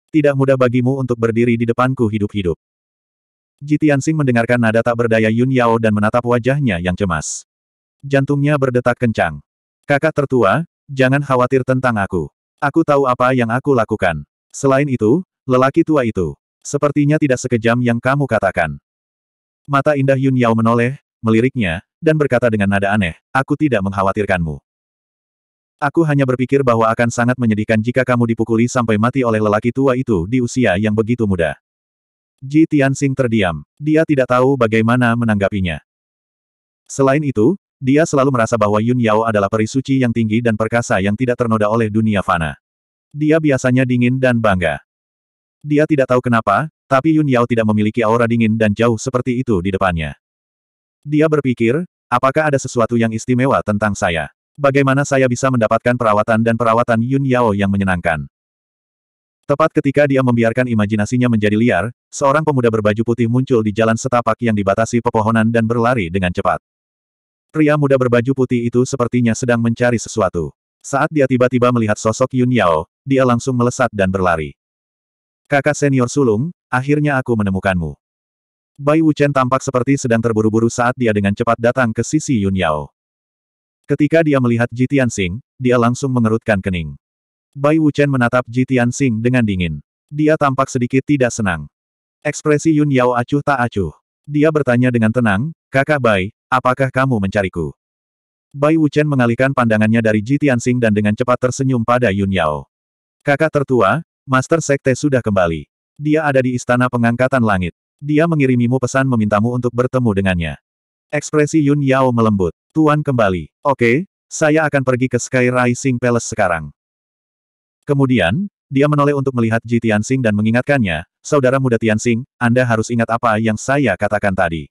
Tidak mudah bagimu untuk berdiri di depanku hidup-hidup. Jitiansing mendengarkan nada tak berdaya Yun Yao dan menatap wajahnya yang cemas. Jantungnya berdetak kencang. Kakak tertua, jangan khawatir tentang aku. Aku tahu apa yang aku lakukan. Selain itu, lelaki tua itu. Sepertinya tidak sekejam yang kamu katakan. Mata indah Yun Yao menoleh, meliriknya, dan berkata dengan nada aneh, aku tidak mengkhawatirkanmu. Aku hanya berpikir bahwa akan sangat menyedihkan jika kamu dipukuli sampai mati oleh lelaki tua itu di usia yang begitu muda. Ji Tianxing terdiam. Dia tidak tahu bagaimana menanggapinya. Selain itu, dia selalu merasa bahwa Yun Yao adalah peri suci yang tinggi dan perkasa yang tidak ternoda oleh dunia fana. Dia biasanya dingin dan bangga. Dia tidak tahu kenapa, tapi Yun Yao tidak memiliki aura dingin dan jauh seperti itu di depannya. Dia berpikir, apakah ada sesuatu yang istimewa tentang saya? Bagaimana saya bisa mendapatkan perawatan dan perawatan Yun Yao yang menyenangkan? Tepat ketika dia membiarkan imajinasinya menjadi liar, seorang pemuda berbaju putih muncul di jalan setapak yang dibatasi pepohonan dan berlari dengan cepat. Pria muda berbaju putih itu sepertinya sedang mencari sesuatu. Saat dia tiba-tiba melihat sosok Yun Yao, dia langsung melesat dan berlari. Kakak senior sulung, akhirnya aku menemukanmu. Bai Wuchen tampak seperti sedang terburu-buru saat dia dengan cepat datang ke sisi Yun Yao. Ketika dia melihat Ji Sing, dia langsung mengerutkan kening. Bai Wuchen menatap Ji Sing dengan dingin. Dia tampak sedikit tidak senang. Ekspresi Yun Yao acuh tak acuh. Dia bertanya dengan tenang, Kakak Bai, apakah kamu mencariku? Bai Wuchen mengalihkan pandangannya dari Ji Sing dan dengan cepat tersenyum pada Yun Yao. Kakak tertua, Master Sekte sudah kembali. Dia ada di Istana Pengangkatan Langit. Dia mengirimimu pesan memintamu untuk bertemu dengannya. Ekspresi Yun Yao melembut. Tuan kembali. Oke, saya akan pergi ke Sky Rising Palace sekarang. Kemudian, dia menoleh untuk melihat Ji Tianxing dan mengingatkannya, Saudara muda Tianxing, Anda harus ingat apa yang saya katakan tadi.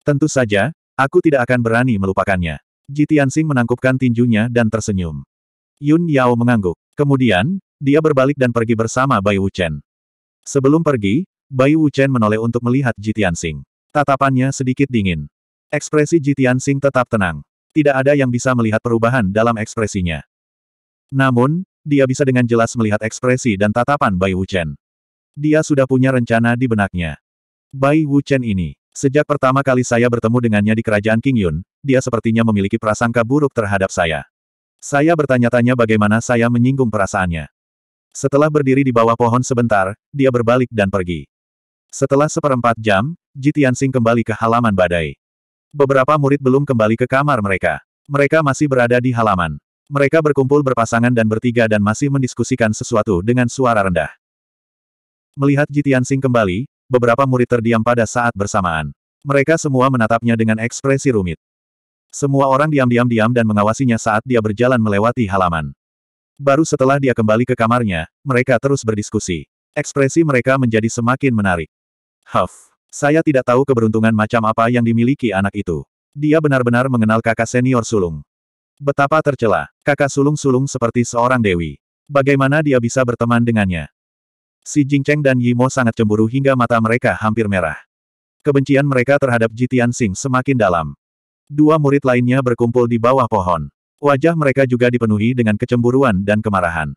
Tentu saja, aku tidak akan berani melupakannya. Ji Tianxing menangkupkan tinjunya dan tersenyum. Yun Yao mengangguk. Kemudian, dia berbalik dan pergi bersama Bai Wuchen. Sebelum pergi, Bai Wuchen menoleh untuk melihat Jitian Sing. Tatapannya sedikit dingin. Ekspresi Jitian Sing tetap tenang. Tidak ada yang bisa melihat perubahan dalam ekspresinya. Namun, dia bisa dengan jelas melihat ekspresi dan tatapan Bai Wuchen. Dia sudah punya rencana di benaknya. Bai Wuchen ini, sejak pertama kali saya bertemu dengannya di kerajaan King Yun, dia sepertinya memiliki prasangka buruk terhadap saya. Saya bertanya-tanya bagaimana saya menyinggung perasaannya. Setelah berdiri di bawah pohon sebentar, dia berbalik dan pergi. Setelah seperempat jam, Jitiansing kembali ke halaman badai. Beberapa murid belum kembali ke kamar mereka. Mereka masih berada di halaman. Mereka berkumpul berpasangan dan bertiga dan masih mendiskusikan sesuatu dengan suara rendah. Melihat Jitiansing kembali, beberapa murid terdiam pada saat bersamaan. Mereka semua menatapnya dengan ekspresi rumit. Semua orang diam-diam diam dan mengawasinya saat dia berjalan melewati halaman. Baru setelah dia kembali ke kamarnya, mereka terus berdiskusi. Ekspresi mereka menjadi semakin menarik. Huff, saya tidak tahu keberuntungan macam apa yang dimiliki anak itu. Dia benar-benar mengenal kakak senior sulung. Betapa tercela, kakak sulung-sulung seperti seorang dewi. Bagaimana dia bisa berteman dengannya? Si Jingcheng dan Yimo sangat cemburu hingga mata mereka hampir merah. Kebencian mereka terhadap Jitian Sing semakin dalam. Dua murid lainnya berkumpul di bawah pohon. Wajah mereka juga dipenuhi dengan kecemburuan dan kemarahan.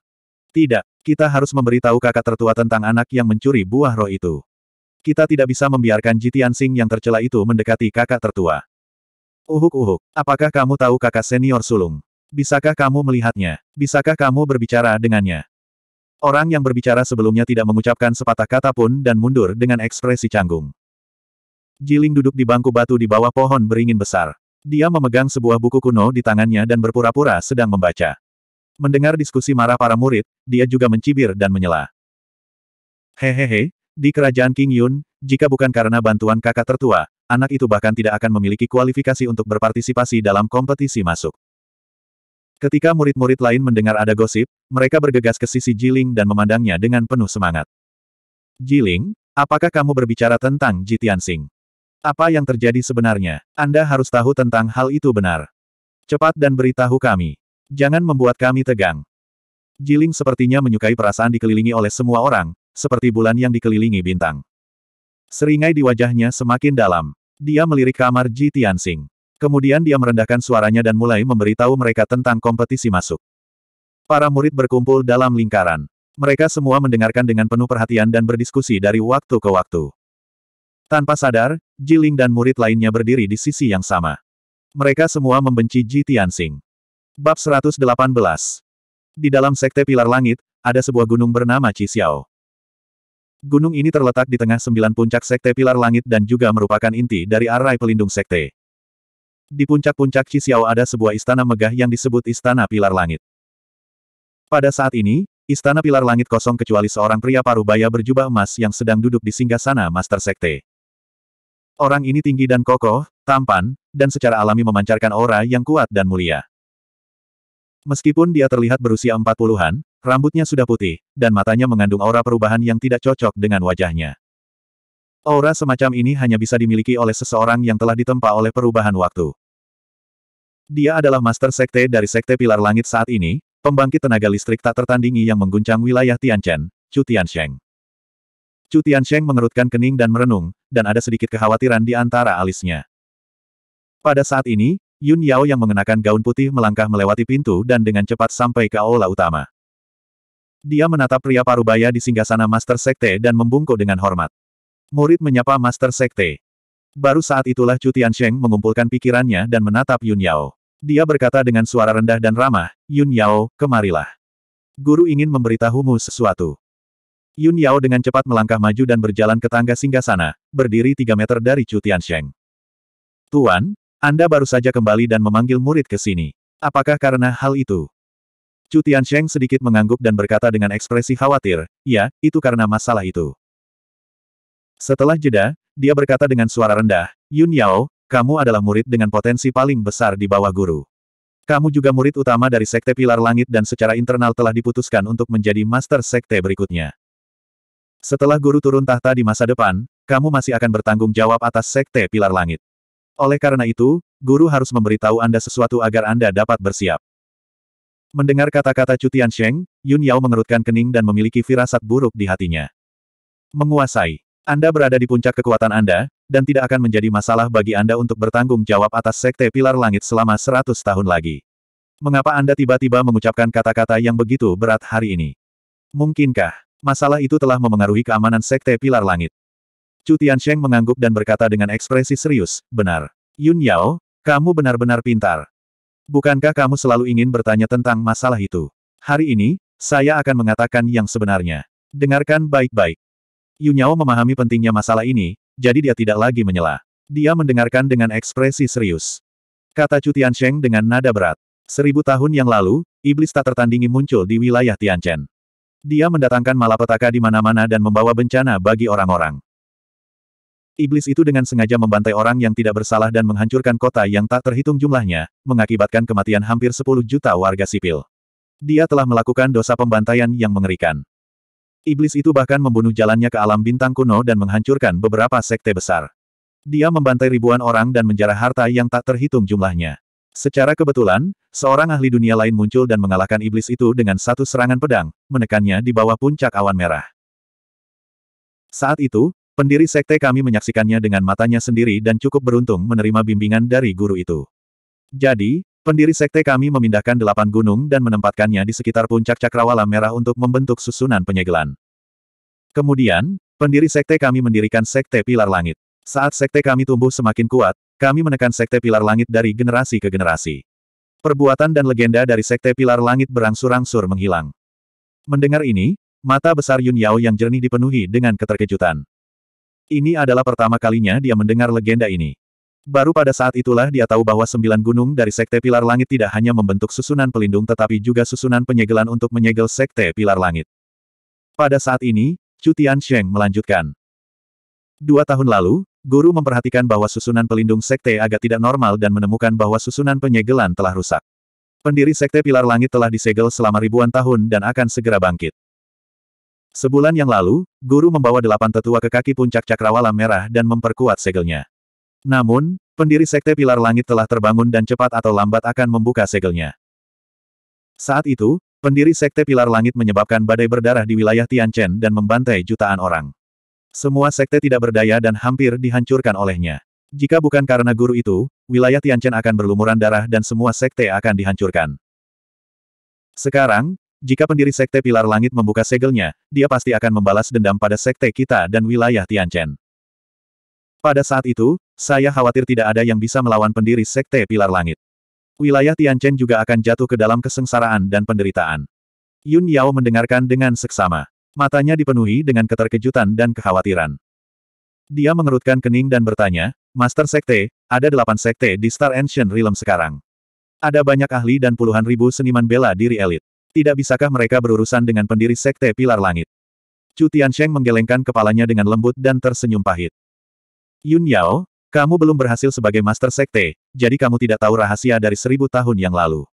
Tidak, kita harus memberitahu kakak tertua tentang anak yang mencuri buah roh itu. Kita tidak bisa membiarkan Jitian Sing yang tercela itu mendekati kakak tertua. Uhuk-uhuk, apakah kamu tahu kakak senior sulung? Bisakah kamu melihatnya? Bisakah kamu berbicara dengannya? Orang yang berbicara sebelumnya tidak mengucapkan sepatah kata pun dan mundur dengan ekspresi canggung. Jiling duduk di bangku batu di bawah pohon beringin besar. Dia memegang sebuah buku kuno di tangannya dan berpura-pura sedang membaca. Mendengar diskusi marah para murid, dia juga mencibir dan menyela. Hehehe, di kerajaan King Yun, jika bukan karena bantuan kakak tertua, anak itu bahkan tidak akan memiliki kualifikasi untuk berpartisipasi dalam kompetisi masuk. Ketika murid-murid lain mendengar ada gosip, mereka bergegas ke sisi Jiling dan memandangnya dengan penuh semangat. Jiling, apakah kamu berbicara tentang Jitian Sing? Apa yang terjadi sebenarnya? Anda harus tahu tentang hal itu benar. Cepat dan beritahu kami. Jangan membuat kami tegang. Jiling sepertinya menyukai perasaan dikelilingi oleh semua orang, seperti bulan yang dikelilingi bintang. Seringai di wajahnya semakin dalam. Dia melirik kamar Ji Tianxing. Kemudian dia merendahkan suaranya dan mulai memberitahu mereka tentang kompetisi masuk. Para murid berkumpul dalam lingkaran. Mereka semua mendengarkan dengan penuh perhatian dan berdiskusi dari waktu ke waktu. Tanpa sadar, Jiling dan murid lainnya berdiri di sisi yang sama. Mereka semua membenci Ji Tianxing. Bab 118 Di dalam Sekte Pilar Langit, ada sebuah gunung bernama Xiao. Gunung ini terletak di tengah sembilan puncak Sekte Pilar Langit dan juga merupakan inti dari arai pelindung Sekte. Di puncak-puncak Xiao ada sebuah istana megah yang disebut Istana Pilar Langit. Pada saat ini, Istana Pilar Langit kosong kecuali seorang pria paruh baya berjubah emas yang sedang duduk di singgah sana Master Sekte. Orang ini tinggi dan kokoh, tampan, dan secara alami memancarkan aura yang kuat dan mulia. Meskipun dia terlihat berusia empat puluhan, rambutnya sudah putih, dan matanya mengandung aura perubahan yang tidak cocok dengan wajahnya. Aura semacam ini hanya bisa dimiliki oleh seseorang yang telah ditempa oleh perubahan waktu. Dia adalah master sekte dari sekte Pilar Langit saat ini, pembangkit tenaga listrik tak tertandingi yang mengguncang wilayah Tianchen, Chu Tiansheng. Chu Tiansheng mengerutkan kening dan merenung, dan ada sedikit kekhawatiran di antara alisnya. Pada saat ini, Yun Yao yang mengenakan gaun putih melangkah melewati pintu dan dengan cepat sampai ke aula utama. Dia menatap pria parubaya di singgasana Master Sekte dan membungkuk dengan hormat. Murid menyapa Master Sekte. Baru saat itulah Chu Tiansheng mengumpulkan pikirannya dan menatap Yun Yao. Dia berkata dengan suara rendah dan ramah, Yun Yao, kemarilah. Guru ingin memberitahumu sesuatu. Yun Yao dengan cepat melangkah maju dan berjalan ke tangga singgah sana, berdiri tiga meter dari Chu Tiansheng. Tuan, Anda baru saja kembali dan memanggil murid ke sini. Apakah karena hal itu? Chu Tiansheng sedikit mengangguk dan berkata dengan ekspresi khawatir, ya, itu karena masalah itu. Setelah jeda, dia berkata dengan suara rendah, Yun Yao, kamu adalah murid dengan potensi paling besar di bawah guru. Kamu juga murid utama dari Sekte Pilar Langit dan secara internal telah diputuskan untuk menjadi Master Sekte berikutnya. Setelah guru turun tahta di masa depan, kamu masih akan bertanggung jawab atas Sekte Pilar Langit. Oleh karena itu, guru harus memberitahu Anda sesuatu agar Anda dapat bersiap. Mendengar kata-kata Cutian Sheng, Yun Yao mengerutkan kening dan memiliki firasat buruk di hatinya. Menguasai. Anda berada di puncak kekuatan Anda, dan tidak akan menjadi masalah bagi Anda untuk bertanggung jawab atas Sekte Pilar Langit selama 100 tahun lagi. Mengapa Anda tiba-tiba mengucapkan kata-kata yang begitu berat hari ini? Mungkinkah Masalah itu telah memengaruhi keamanan Sekte Pilar Langit. Chu Sheng mengangguk dan berkata dengan ekspresi serius, benar. Yun Yao, kamu benar-benar pintar. Bukankah kamu selalu ingin bertanya tentang masalah itu? Hari ini, saya akan mengatakan yang sebenarnya. Dengarkan baik-baik. Yun Yao memahami pentingnya masalah ini, jadi dia tidak lagi menyela. Dia mendengarkan dengan ekspresi serius. Kata Chu Sheng dengan nada berat. Seribu tahun yang lalu, iblis tak tertandingi muncul di wilayah Tianchen. Dia mendatangkan malapetaka di mana-mana dan membawa bencana bagi orang-orang. Iblis itu dengan sengaja membantai orang yang tidak bersalah dan menghancurkan kota yang tak terhitung jumlahnya, mengakibatkan kematian hampir 10 juta warga sipil. Dia telah melakukan dosa pembantaian yang mengerikan. Iblis itu bahkan membunuh jalannya ke alam bintang kuno dan menghancurkan beberapa sekte besar. Dia membantai ribuan orang dan menjarah harta yang tak terhitung jumlahnya. Secara kebetulan, seorang ahli dunia lain muncul dan mengalahkan iblis itu dengan satu serangan pedang, menekannya di bawah puncak awan merah. Saat itu, pendiri sekte kami menyaksikannya dengan matanya sendiri dan cukup beruntung menerima bimbingan dari guru itu. Jadi, pendiri sekte kami memindahkan delapan gunung dan menempatkannya di sekitar puncak cakrawala merah untuk membentuk susunan penyegelan. Kemudian, pendiri sekte kami mendirikan sekte pilar langit. Saat sekte kami tumbuh semakin kuat, kami menekan Sekte Pilar Langit dari generasi ke generasi. Perbuatan dan legenda dari Sekte Pilar Langit berangsur-angsur menghilang. Mendengar ini, mata besar Yun Yao yang jernih dipenuhi dengan keterkejutan. Ini adalah pertama kalinya dia mendengar legenda ini. Baru pada saat itulah dia tahu bahwa sembilan gunung dari Sekte Pilar Langit tidak hanya membentuk susunan pelindung tetapi juga susunan penyegelan untuk menyegel Sekte Pilar Langit. Pada saat ini, Cutian Sheng melanjutkan. Dua tahun lalu, Guru memperhatikan bahwa susunan pelindung sekte agak tidak normal dan menemukan bahwa susunan penyegelan telah rusak. Pendiri sekte Pilar Langit telah disegel selama ribuan tahun dan akan segera bangkit. Sebulan yang lalu, guru membawa delapan tetua ke kaki puncak cakrawala merah dan memperkuat segelnya. Namun, pendiri sekte Pilar Langit telah terbangun dan cepat atau lambat akan membuka segelnya. Saat itu, pendiri sekte Pilar Langit menyebabkan badai berdarah di wilayah Tianchen dan membantai jutaan orang. Semua sekte tidak berdaya dan hampir dihancurkan olehnya. Jika bukan karena guru itu, wilayah Tianchen akan berlumuran darah dan semua sekte akan dihancurkan. Sekarang, jika pendiri sekte Pilar Langit membuka segelnya, dia pasti akan membalas dendam pada sekte kita dan wilayah Tianchen. Pada saat itu, saya khawatir tidak ada yang bisa melawan pendiri sekte Pilar Langit. Wilayah Tianchen juga akan jatuh ke dalam kesengsaraan dan penderitaan. Yun Yao mendengarkan dengan seksama. Matanya dipenuhi dengan keterkejutan dan kekhawatiran. Dia mengerutkan kening dan bertanya, Master Sekte, ada delapan sekte di Star Ancient Realm sekarang. Ada banyak ahli dan puluhan ribu seniman bela diri elit. Tidak bisakah mereka berurusan dengan pendiri Sekte Pilar Langit? Chu Tiansheng menggelengkan kepalanya dengan lembut dan tersenyum pahit. Yun Yao, kamu belum berhasil sebagai Master Sekte, jadi kamu tidak tahu rahasia dari seribu tahun yang lalu.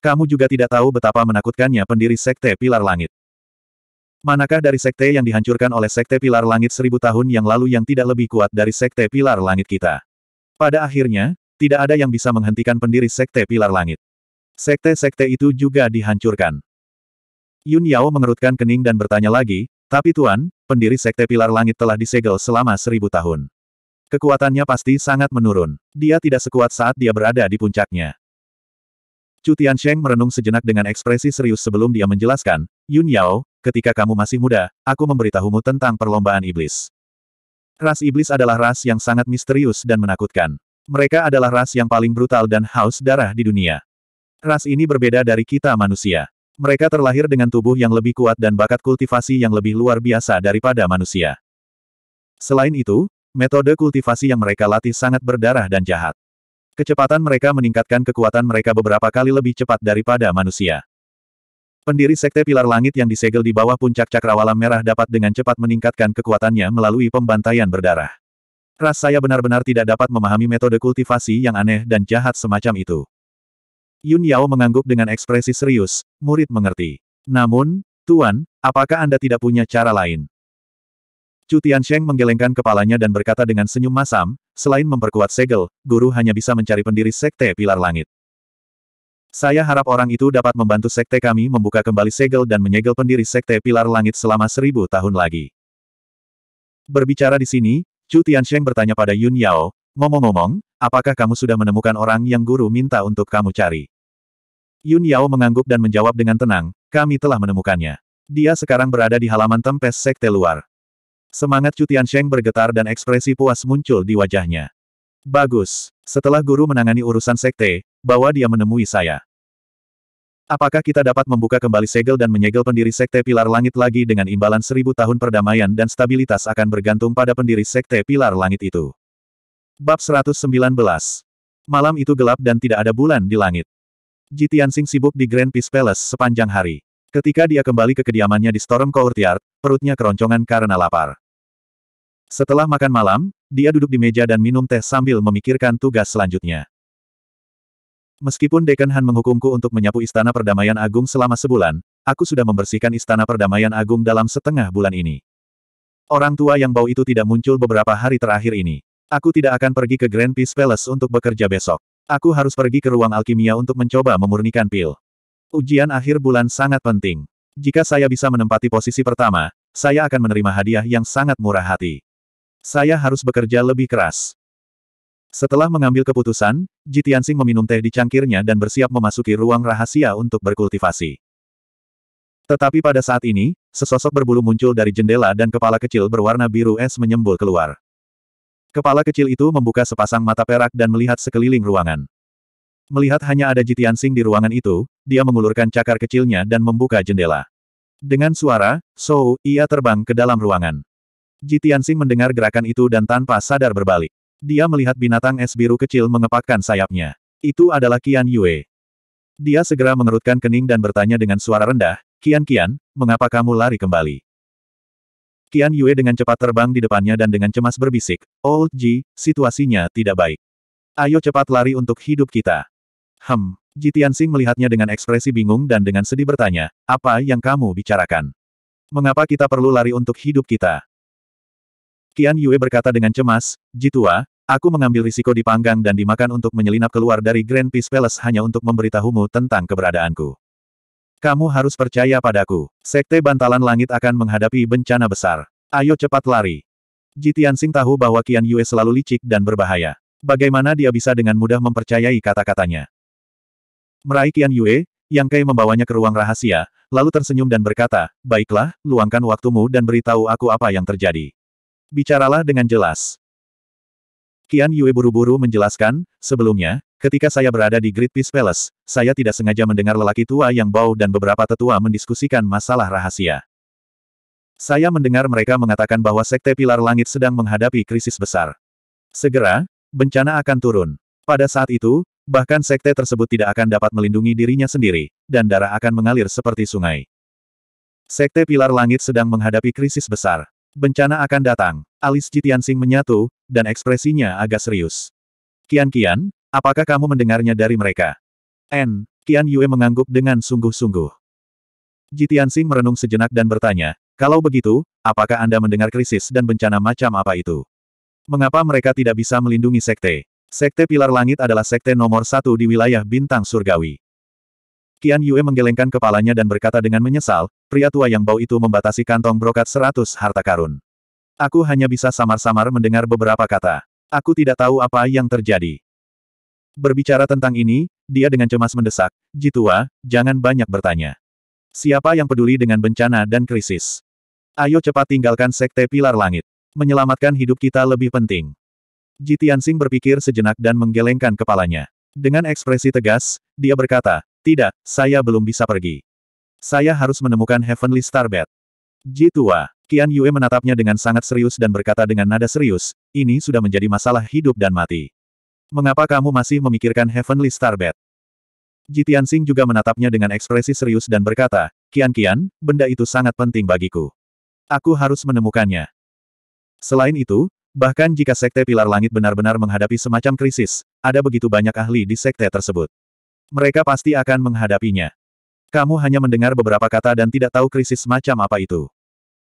Kamu juga tidak tahu betapa menakutkannya pendiri Sekte Pilar Langit. Manakah dari sekte yang dihancurkan oleh sekte pilar langit seribu tahun yang lalu yang tidak lebih kuat dari sekte pilar langit kita? Pada akhirnya, tidak ada yang bisa menghentikan pendiri sekte pilar langit. Sekte-sekte itu juga dihancurkan. Yun Yao mengerutkan kening dan bertanya lagi, tapi Tuan, pendiri sekte pilar langit telah disegel selama seribu tahun. Kekuatannya pasti sangat menurun. Dia tidak sekuat saat dia berada di puncaknya. Cutian Sheng merenung sejenak dengan ekspresi serius sebelum dia menjelaskan, Yun Yao, ketika kamu masih muda, aku memberitahumu tentang perlombaan iblis. Ras iblis adalah ras yang sangat misterius dan menakutkan. Mereka adalah ras yang paling brutal dan haus darah di dunia. Ras ini berbeda dari kita manusia. Mereka terlahir dengan tubuh yang lebih kuat dan bakat kultivasi yang lebih luar biasa daripada manusia. Selain itu, metode kultivasi yang mereka latih sangat berdarah dan jahat. Kecepatan mereka meningkatkan kekuatan mereka beberapa kali lebih cepat daripada manusia. Pendiri Sekte Pilar Langit yang disegel di bawah puncak cakrawala merah dapat dengan cepat meningkatkan kekuatannya melalui pembantaian berdarah. Ras saya benar-benar tidak dapat memahami metode kultivasi yang aneh dan jahat semacam itu. Yun Yao mengangguk dengan ekspresi serius, murid mengerti. Namun, Tuan, apakah Anda tidak punya cara lain? Cutian Sheng menggelengkan kepalanya dan berkata dengan senyum masam, selain memperkuat segel, guru hanya bisa mencari pendiri Sekte Pilar Langit. Saya harap orang itu dapat membantu sekte kami membuka kembali segel dan menyegel pendiri sekte Pilar Langit selama seribu tahun lagi. Berbicara di sini, Chu Tiansheng bertanya pada Yun Yao, ngomong-ngomong, apakah kamu sudah menemukan orang yang guru minta untuk kamu cari? Yun Yao mengangguk dan menjawab dengan tenang, kami telah menemukannya. Dia sekarang berada di halaman tempes sekte luar. Semangat Chu Tiansheng bergetar dan ekspresi puas muncul di wajahnya. Bagus. Setelah guru menangani urusan sekte, bawa dia menemui saya. Apakah kita dapat membuka kembali segel dan menyegel pendiri Sekte Pilar Langit lagi dengan imbalan seribu tahun perdamaian dan stabilitas akan bergantung pada pendiri Sekte Pilar Langit itu. Bab 119 Malam itu gelap dan tidak ada bulan di langit. Ji Tianxing sibuk di Grand Peace Palace sepanjang hari. Ketika dia kembali ke kediamannya di Storm Courtyard, perutnya keroncongan karena lapar. Setelah makan malam, dia duduk di meja dan minum teh sambil memikirkan tugas selanjutnya. Meskipun Dekan Han menghukumku untuk menyapu Istana Perdamaian Agung selama sebulan, aku sudah membersihkan Istana Perdamaian Agung dalam setengah bulan ini. Orang tua yang bau itu tidak muncul beberapa hari terakhir ini. Aku tidak akan pergi ke Grand Peace Palace untuk bekerja besok. Aku harus pergi ke ruang alkimia untuk mencoba memurnikan pil. Ujian akhir bulan sangat penting. Jika saya bisa menempati posisi pertama, saya akan menerima hadiah yang sangat murah hati. Saya harus bekerja lebih keras. Setelah mengambil keputusan, Jitiansing meminum teh di cangkirnya dan bersiap memasuki ruang rahasia untuk berkultivasi. Tetapi pada saat ini, sesosok berbulu muncul dari jendela dan kepala kecil berwarna biru es menyembul keluar. Kepala kecil itu membuka sepasang mata perak dan melihat sekeliling ruangan. Melihat hanya ada Jitiansing di ruangan itu, dia mengulurkan cakar kecilnya dan membuka jendela. Dengan suara, so, ia terbang ke dalam ruangan. Jitiansing mendengar gerakan itu dan tanpa sadar berbalik. Dia melihat binatang es biru kecil mengepakkan sayapnya. Itu adalah Qian Yue. Dia segera mengerutkan kening dan bertanya dengan suara rendah, Qian Qian, mengapa kamu lari kembali? Qian Yue dengan cepat terbang di depannya dan dengan cemas berbisik, Old oh, Ji, situasinya tidak baik. Ayo cepat lari untuk hidup kita. Hem, Ji Tianxing melihatnya dengan ekspresi bingung dan dengan sedih bertanya, apa yang kamu bicarakan? Mengapa kita perlu lari untuk hidup kita? Tian Yue berkata dengan cemas, Jitua, aku mengambil risiko dipanggang dan dimakan untuk menyelinap keluar dari Grand Peace Palace hanya untuk memberitahumu tentang keberadaanku. Kamu harus percaya padaku. Sekte Bantalan Langit akan menghadapi bencana besar. Ayo cepat lari. Jitian Sing tahu bahwa Qian Yue selalu licik dan berbahaya. Bagaimana dia bisa dengan mudah mempercayai kata-katanya? Meraih Qian Yue, Yang Kai membawanya ke ruang rahasia, lalu tersenyum dan berkata, Baiklah, luangkan waktumu dan beritahu aku apa yang terjadi. Bicaralah dengan jelas. Kian Yue buru-buru menjelaskan, sebelumnya, ketika saya berada di Great Peace Palace, saya tidak sengaja mendengar lelaki tua yang bau dan beberapa tetua mendiskusikan masalah rahasia. Saya mendengar mereka mengatakan bahwa Sekte Pilar Langit sedang menghadapi krisis besar. Segera, bencana akan turun. Pada saat itu, bahkan Sekte tersebut tidak akan dapat melindungi dirinya sendiri, dan darah akan mengalir seperti sungai. Sekte Pilar Langit sedang menghadapi krisis besar bencana akan datang. Alis Sing menyatu, dan ekspresinya agak serius. Kian-kian, apakah kamu mendengarnya dari mereka? N. Kian Yue mengangguk dengan sungguh-sungguh. Sing merenung sejenak dan bertanya, kalau begitu, apakah Anda mendengar krisis dan bencana macam apa itu? Mengapa mereka tidak bisa melindungi sekte? Sekte Pilar Langit adalah sekte nomor satu di wilayah Bintang Surgawi. Qian Yue menggelengkan kepalanya dan berkata dengan menyesal, pria tua yang bau itu membatasi kantong brokat seratus harta karun. Aku hanya bisa samar-samar mendengar beberapa kata. Aku tidak tahu apa yang terjadi. Berbicara tentang ini, dia dengan cemas mendesak, Jitua, jangan banyak bertanya. Siapa yang peduli dengan bencana dan krisis? Ayo cepat tinggalkan sekte pilar langit. Menyelamatkan hidup kita lebih penting. Jitiansing berpikir sejenak dan menggelengkan kepalanya. Dengan ekspresi tegas, dia berkata, tidak, saya belum bisa pergi. Saya harus menemukan Heavenly Starbed. Ji tua, Qian Yue menatapnya dengan sangat serius dan berkata dengan nada serius, ini sudah menjadi masalah hidup dan mati. Mengapa kamu masih memikirkan Heavenly Starbed? Ji Tianxing juga menatapnya dengan ekspresi serius dan berkata, Kian Kian, benda itu sangat penting bagiku. Aku harus menemukannya. Selain itu, bahkan jika Sekte Pilar Langit benar-benar menghadapi semacam krisis, ada begitu banyak ahli di Sekte tersebut. Mereka pasti akan menghadapinya. Kamu hanya mendengar beberapa kata dan tidak tahu krisis macam apa itu.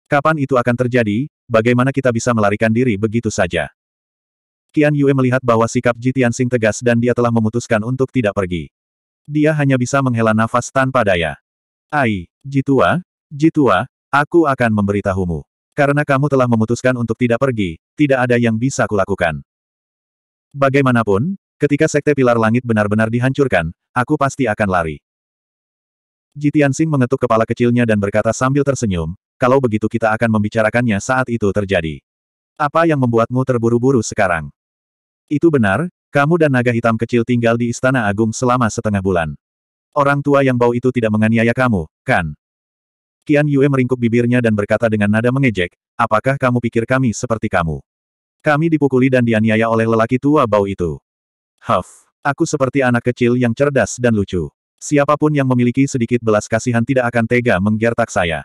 Kapan itu akan terjadi, bagaimana kita bisa melarikan diri begitu saja. Qian Yue melihat bahwa sikap Jitian sing tegas dan dia telah memutuskan untuk tidak pergi. Dia hanya bisa menghela nafas tanpa daya. Ai, Jitua, Jitua, aku akan memberitahumu. Karena kamu telah memutuskan untuk tidak pergi, tidak ada yang bisa kulakukan. Bagaimanapun, Ketika sekte pilar langit benar-benar dihancurkan, aku pasti akan lari. Jitian Sing mengetuk kepala kecilnya dan berkata sambil tersenyum, kalau begitu kita akan membicarakannya saat itu terjadi. Apa yang membuatmu terburu-buru sekarang? Itu benar, kamu dan naga hitam kecil tinggal di Istana Agung selama setengah bulan. Orang tua yang bau itu tidak menganiaya kamu, kan? Kian Yue meringkuk bibirnya dan berkata dengan nada mengejek, apakah kamu pikir kami seperti kamu? Kami dipukuli dan dianiaya oleh lelaki tua bau itu. Huff. Aku seperti anak kecil yang cerdas dan lucu. Siapapun yang memiliki sedikit belas kasihan tidak akan tega menggertak saya.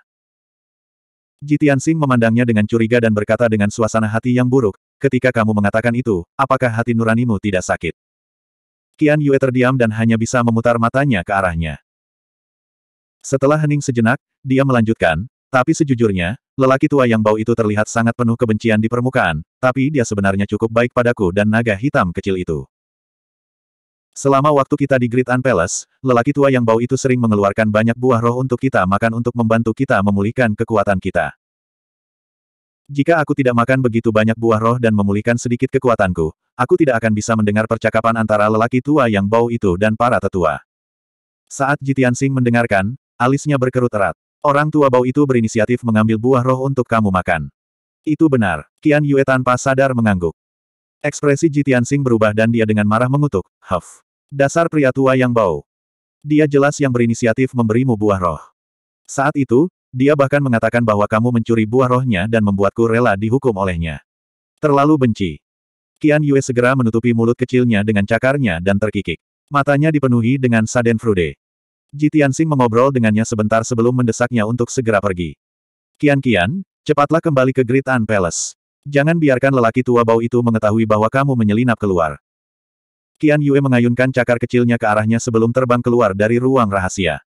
Jitian Sing memandangnya dengan curiga dan berkata dengan suasana hati yang buruk, ketika kamu mengatakan itu, apakah hati nuranimu tidak sakit? Kian Yue terdiam dan hanya bisa memutar matanya ke arahnya. Setelah hening sejenak, dia melanjutkan, tapi sejujurnya, lelaki tua yang bau itu terlihat sangat penuh kebencian di permukaan, tapi dia sebenarnya cukup baik padaku dan naga hitam kecil itu. Selama waktu kita di Great An Palace, lelaki tua yang bau itu sering mengeluarkan banyak buah roh untuk kita makan untuk membantu kita memulihkan kekuatan kita. Jika aku tidak makan begitu banyak buah roh dan memulihkan sedikit kekuatanku, aku tidak akan bisa mendengar percakapan antara lelaki tua yang bau itu dan para tetua. Saat Jitian Sing mendengarkan, alisnya berkerut erat. Orang tua bau itu berinisiatif mengambil buah roh untuk kamu makan. Itu benar. Qian Yue tanpa sadar mengangguk. Ekspresi Jitian Sing berubah dan dia dengan marah mengutuk, Huff. Dasar pria tua yang bau. Dia jelas yang berinisiatif memberimu buah roh. Saat itu, dia bahkan mengatakan bahwa kamu mencuri buah rohnya dan membuatku rela dihukum olehnya. Terlalu benci. Kian Yue segera menutupi mulut kecilnya dengan cakarnya dan terkikik. Matanya dipenuhi dengan saden frude. Ji Tianxing mengobrol dengannya sebentar sebelum mendesaknya untuk segera pergi. Kian Kian, cepatlah kembali ke Great An Palace. Jangan biarkan lelaki tua bau itu mengetahui bahwa kamu menyelinap keluar. Qian Yue mengayunkan cakar kecilnya ke arahnya sebelum terbang keluar dari ruang rahasia.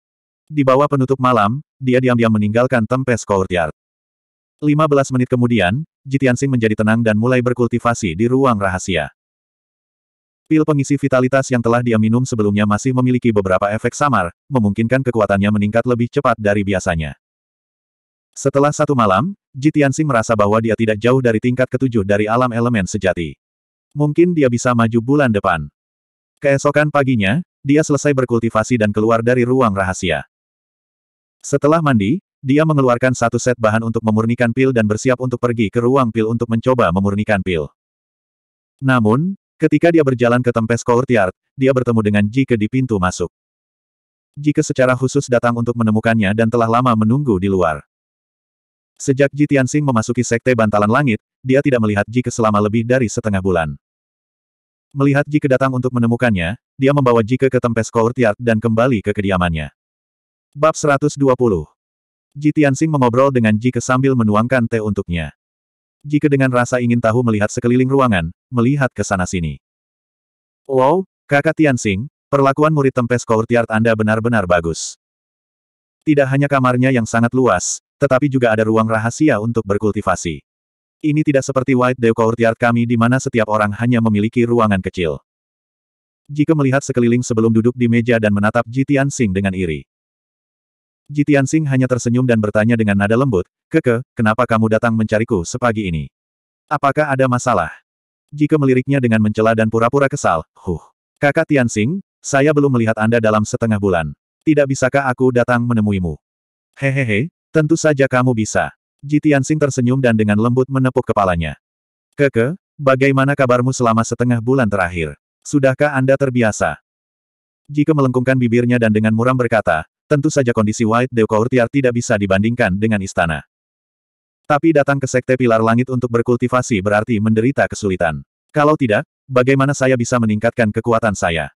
Di bawah penutup malam, dia diam-diam meninggalkan Tempes Courtyard. 15 menit kemudian, Jitiansing menjadi tenang dan mulai berkultivasi di ruang rahasia. Pil pengisi vitalitas yang telah dia minum sebelumnya masih memiliki beberapa efek samar, memungkinkan kekuatannya meningkat lebih cepat dari biasanya. Setelah satu malam, Jitiansing merasa bahwa dia tidak jauh dari tingkat ketujuh dari alam elemen sejati. Mungkin dia bisa maju bulan depan. Keesokan paginya, dia selesai berkultivasi dan keluar dari ruang rahasia. Setelah mandi, dia mengeluarkan satu set bahan untuk memurnikan pil dan bersiap untuk pergi ke ruang pil untuk mencoba memurnikan pil. Namun, ketika dia berjalan ke Tempes Courtyard, dia bertemu dengan Jike di pintu masuk. Jike secara khusus datang untuk menemukannya dan telah lama menunggu di luar. Sejak Ji Tianxing memasuki Sekte Bantalan Langit, dia tidak melihat Ji ke selama lebih dari setengah bulan. Melihat Ji Ke datang untuk menemukannya, dia membawa Ji ke Tempes Courtyard dan kembali ke kediamannya. Bab 120 Ji Tianxing mengobrol dengan Ji ke sambil menuangkan teh untuknya. Ji ke dengan rasa ingin tahu melihat sekeliling ruangan, melihat ke sana-sini. Wow, kakak Tianxing, perlakuan murid Tempes Courtyard Anda benar-benar bagus. Tidak hanya kamarnya yang sangat luas, tetapi juga ada ruang rahasia untuk berkultivasi. Ini tidak seperti White Deo Courtyard kami di mana setiap orang hanya memiliki ruangan kecil. Jika melihat sekeliling sebelum duduk di meja dan menatap Jitian Sing dengan iri. Jitian Sing hanya tersenyum dan bertanya dengan nada lembut, Keke, kenapa kamu datang mencariku sepagi ini? Apakah ada masalah? Jika meliriknya dengan mencela dan pura-pura kesal, huh. Kakak Tian Sing, saya belum melihat Anda dalam setengah bulan. Tidak bisakah aku datang menemuimu? Hehehe, Tentu saja kamu bisa. Tianxing tersenyum dan dengan lembut menepuk kepalanya. Keke, bagaimana kabarmu selama setengah bulan terakhir? Sudahkah Anda terbiasa? Jika melengkungkan bibirnya dan dengan muram berkata, tentu saja kondisi White Deo Courtier tidak bisa dibandingkan dengan istana. Tapi datang ke Sekte Pilar Langit untuk berkultivasi berarti menderita kesulitan. Kalau tidak, bagaimana saya bisa meningkatkan kekuatan saya?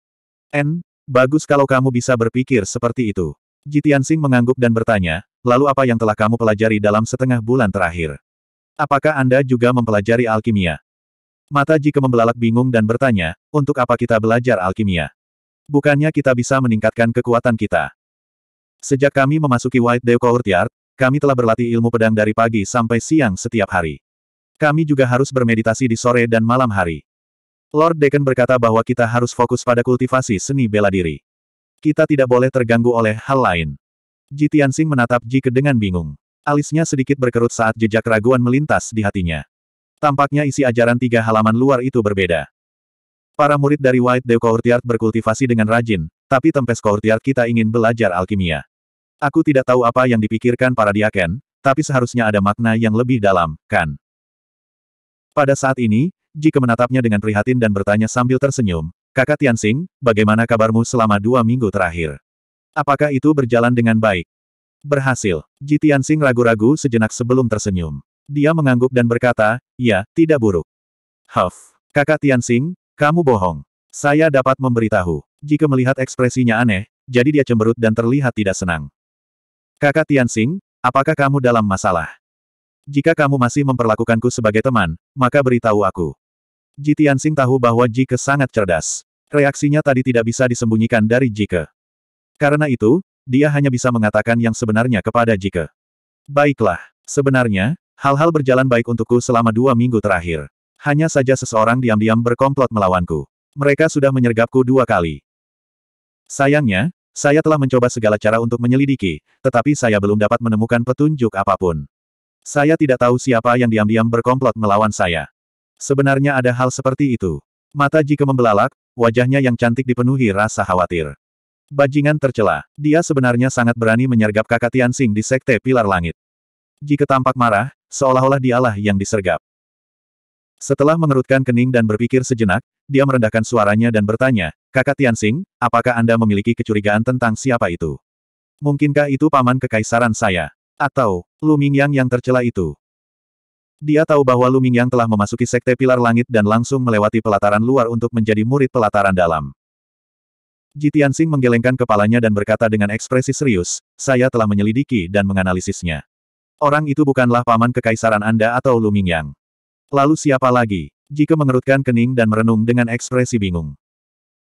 N, bagus kalau kamu bisa berpikir seperti itu. Jitian Jitiansing mengangguk dan bertanya, lalu apa yang telah kamu pelajari dalam setengah bulan terakhir? Apakah Anda juga mempelajari alkimia? Mata Ji membelalak bingung dan bertanya, untuk apa kita belajar alkimia? Bukannya kita bisa meningkatkan kekuatan kita. Sejak kami memasuki White Deo Courtyard, kami telah berlatih ilmu pedang dari pagi sampai siang setiap hari. Kami juga harus bermeditasi di sore dan malam hari. Lord Deacon berkata bahwa kita harus fokus pada kultivasi seni bela diri. Kita tidak boleh terganggu oleh hal lain. Ji Tianxing menatap Ji Ke dengan bingung. Alisnya sedikit berkerut saat jejak keraguan melintas di hatinya. Tampaknya isi ajaran tiga halaman luar itu berbeda. Para murid dari White Dew Courtyard berkultivasi dengan rajin, tapi Tempes Courtyard kita ingin belajar alkimia. Aku tidak tahu apa yang dipikirkan para diaken, tapi seharusnya ada makna yang lebih dalam, kan? Pada saat ini, Ji Ke menatapnya dengan prihatin dan bertanya sambil tersenyum, Kakak Tianxing, bagaimana kabarmu selama dua minggu terakhir? Apakah itu berjalan dengan baik? Berhasil. Ji Tianxing ragu-ragu sejenak sebelum tersenyum. Dia mengangguk dan berkata, ya, tidak buruk. Huff. Kakak Tianxing, kamu bohong. Saya dapat memberitahu. Jika melihat ekspresinya aneh, jadi dia cemberut dan terlihat tidak senang. Kakak Tianxing, apakah kamu dalam masalah? Jika kamu masih memperlakukanku sebagai teman, maka beritahu aku. Ji Tianxing tahu bahwa Jike sangat cerdas. Reaksinya tadi tidak bisa disembunyikan dari Jike. Karena itu, dia hanya bisa mengatakan yang sebenarnya kepada Jike. Baiklah, sebenarnya, hal-hal berjalan baik untukku selama dua minggu terakhir. Hanya saja seseorang diam-diam berkomplot melawanku. Mereka sudah menyergapku dua kali. Sayangnya, saya telah mencoba segala cara untuk menyelidiki, tetapi saya belum dapat menemukan petunjuk apapun. Saya tidak tahu siapa yang diam-diam berkomplot melawan saya. Sebenarnya ada hal seperti itu. Mata Jike membelalak, wajahnya yang cantik dipenuhi rasa khawatir. Bajingan tercela. Dia sebenarnya sangat berani menyergap kakak Tianxing di Sekte Pilar Langit. Jike tampak marah, seolah-olah dialah yang disergap. Setelah mengerutkan kening dan berpikir sejenak, dia merendahkan suaranya dan bertanya, Kakak Tianxing, apakah Anda memiliki kecurigaan tentang siapa itu? Mungkinkah itu paman kekaisaran saya? Atau, Lu Mingyang yang tercela itu? Dia tahu bahwa Luming Yang telah memasuki sekte pilar langit dan langsung melewati pelataran luar untuk menjadi murid pelataran dalam. Jitian Sing menggelengkan kepalanya dan berkata dengan ekspresi serius, saya telah menyelidiki dan menganalisisnya. Orang itu bukanlah paman kekaisaran Anda atau Luming Yang. Lalu siapa lagi? Jika mengerutkan kening dan merenung dengan ekspresi bingung.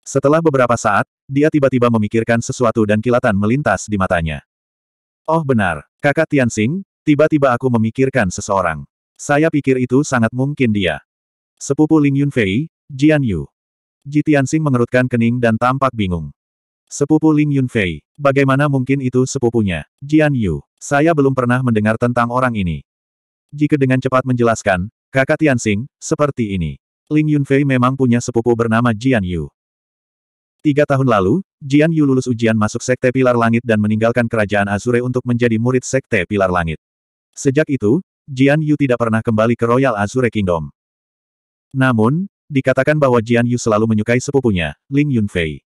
Setelah beberapa saat, dia tiba-tiba memikirkan sesuatu dan kilatan melintas di matanya. Oh benar, kakak Tianxing, tiba-tiba aku memikirkan seseorang. Saya pikir itu sangat mungkin dia. Sepupu Ling Yunfei, Jian Yu. Ji Tianxing mengerutkan kening dan tampak bingung. Sepupu Ling Yunfei, bagaimana mungkin itu sepupunya? Jian Yu, saya belum pernah mendengar tentang orang ini. Jika dengan cepat menjelaskan, kakak Tianxing, seperti ini. Ling Yunfei memang punya sepupu bernama Jian Yu. Tiga tahun lalu, Jian Yu lulus ujian masuk Sekte Pilar Langit dan meninggalkan kerajaan Azure untuk menjadi murid Sekte Pilar Langit. Sejak itu, Jian Yu tidak pernah kembali ke Royal Azure Kingdom. Namun, dikatakan bahwa Jian Yu selalu menyukai sepupunya, Ling Yunfei.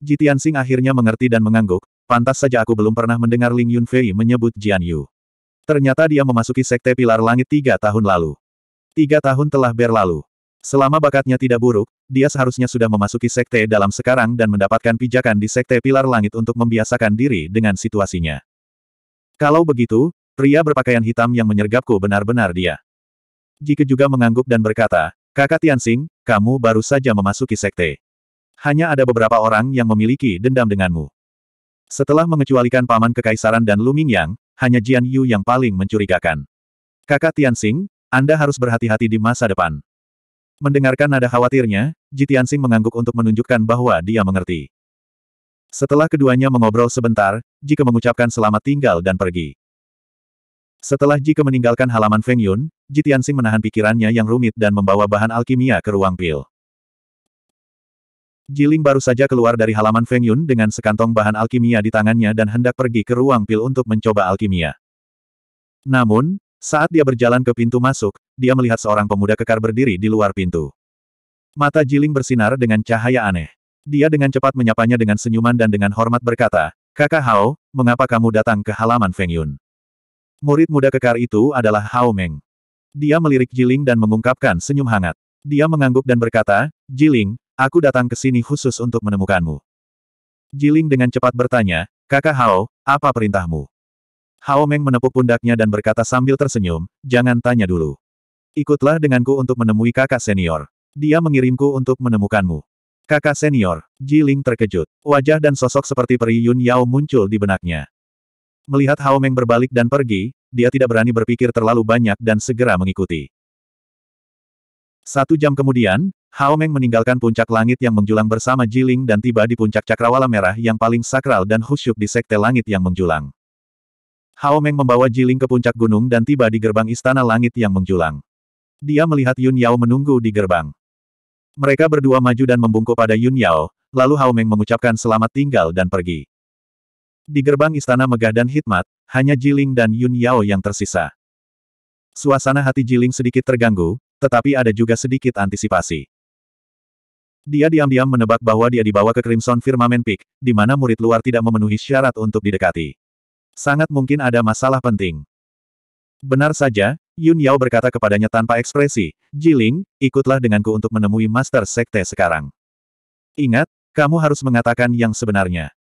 Ji Tianxing akhirnya mengerti dan mengangguk, pantas saja aku belum pernah mendengar Ling Yunfei menyebut Jian Yu. Ternyata dia memasuki Sekte Pilar Langit tiga tahun lalu. Tiga tahun telah berlalu. Selama bakatnya tidak buruk, dia seharusnya sudah memasuki Sekte dalam sekarang dan mendapatkan pijakan di Sekte Pilar Langit untuk membiasakan diri dengan situasinya. Kalau begitu, Pria berpakaian hitam yang menyergapku benar-benar dia. Jika juga mengangguk dan berkata, Kakak Tianxing, kamu baru saja memasuki sekte. Hanya ada beberapa orang yang memiliki dendam denganmu. Setelah mengecualikan Paman Kekaisaran dan Mingyang, hanya Jian Yu yang paling mencurigakan. Kakak Tianxing, Anda harus berhati-hati di masa depan. Mendengarkan nada khawatirnya, Ji Tianxing mengangguk untuk menunjukkan bahwa dia mengerti. Setelah keduanya mengobrol sebentar, Jika mengucapkan selamat tinggal dan pergi. Setelah Ji Ke meninggalkan halaman Feng Yun, Ji Tianxing menahan pikirannya yang rumit dan membawa bahan alkimia ke ruang pil. Jiling baru saja keluar dari halaman Feng Yun dengan sekantong bahan alkimia di tangannya dan hendak pergi ke ruang pil untuk mencoba alkimia. Namun, saat dia berjalan ke pintu masuk, dia melihat seorang pemuda kekar berdiri di luar pintu. Mata Jiling bersinar dengan cahaya aneh. Dia dengan cepat menyapanya dengan senyuman dan dengan hormat berkata, Kakak Hao, mengapa kamu datang ke halaman Feng Yun? Murid muda kekar itu adalah Hao Meng. Dia melirik Jiling dan mengungkapkan senyum hangat. Dia mengangguk dan berkata, Jiling, aku datang ke sini khusus untuk menemukanmu. Jiling dengan cepat bertanya, kakak Hao, apa perintahmu? Hao Meng menepuk pundaknya dan berkata sambil tersenyum, jangan tanya dulu. Ikutlah denganku untuk menemui kakak senior. Dia mengirimku untuk menemukanmu. Kakak senior, Jiling terkejut. Wajah dan sosok seperti peri Yun Yao muncul di benaknya. Melihat Hao Meng berbalik dan pergi, dia tidak berani berpikir terlalu banyak dan segera mengikuti. Satu jam kemudian, Hao Meng meninggalkan puncak langit yang menjulang bersama Jiling dan tiba di puncak cakrawala merah yang paling sakral dan khusyuk di sekte langit yang menjulang. Hao Meng membawa Jiling ke puncak gunung dan tiba di gerbang istana langit yang menjulang. Dia melihat Yun Yao menunggu di gerbang. Mereka berdua maju dan membungkuk pada Yun Yao, lalu Hao Meng mengucapkan selamat tinggal dan pergi. Di gerbang istana megah dan hikmat, hanya Jiling dan Yun Yao yang tersisa. Suasana hati Jiling sedikit terganggu, tetapi ada juga sedikit antisipasi. Dia diam-diam menebak bahwa dia dibawa ke Crimson Firmament Peak, di mana murid luar tidak memenuhi syarat untuk didekati. Sangat mungkin ada masalah penting. Benar saja, Yun Yao berkata kepadanya tanpa ekspresi, Jiling, ikutlah denganku untuk menemui Master Sekte sekarang. Ingat, kamu harus mengatakan yang sebenarnya.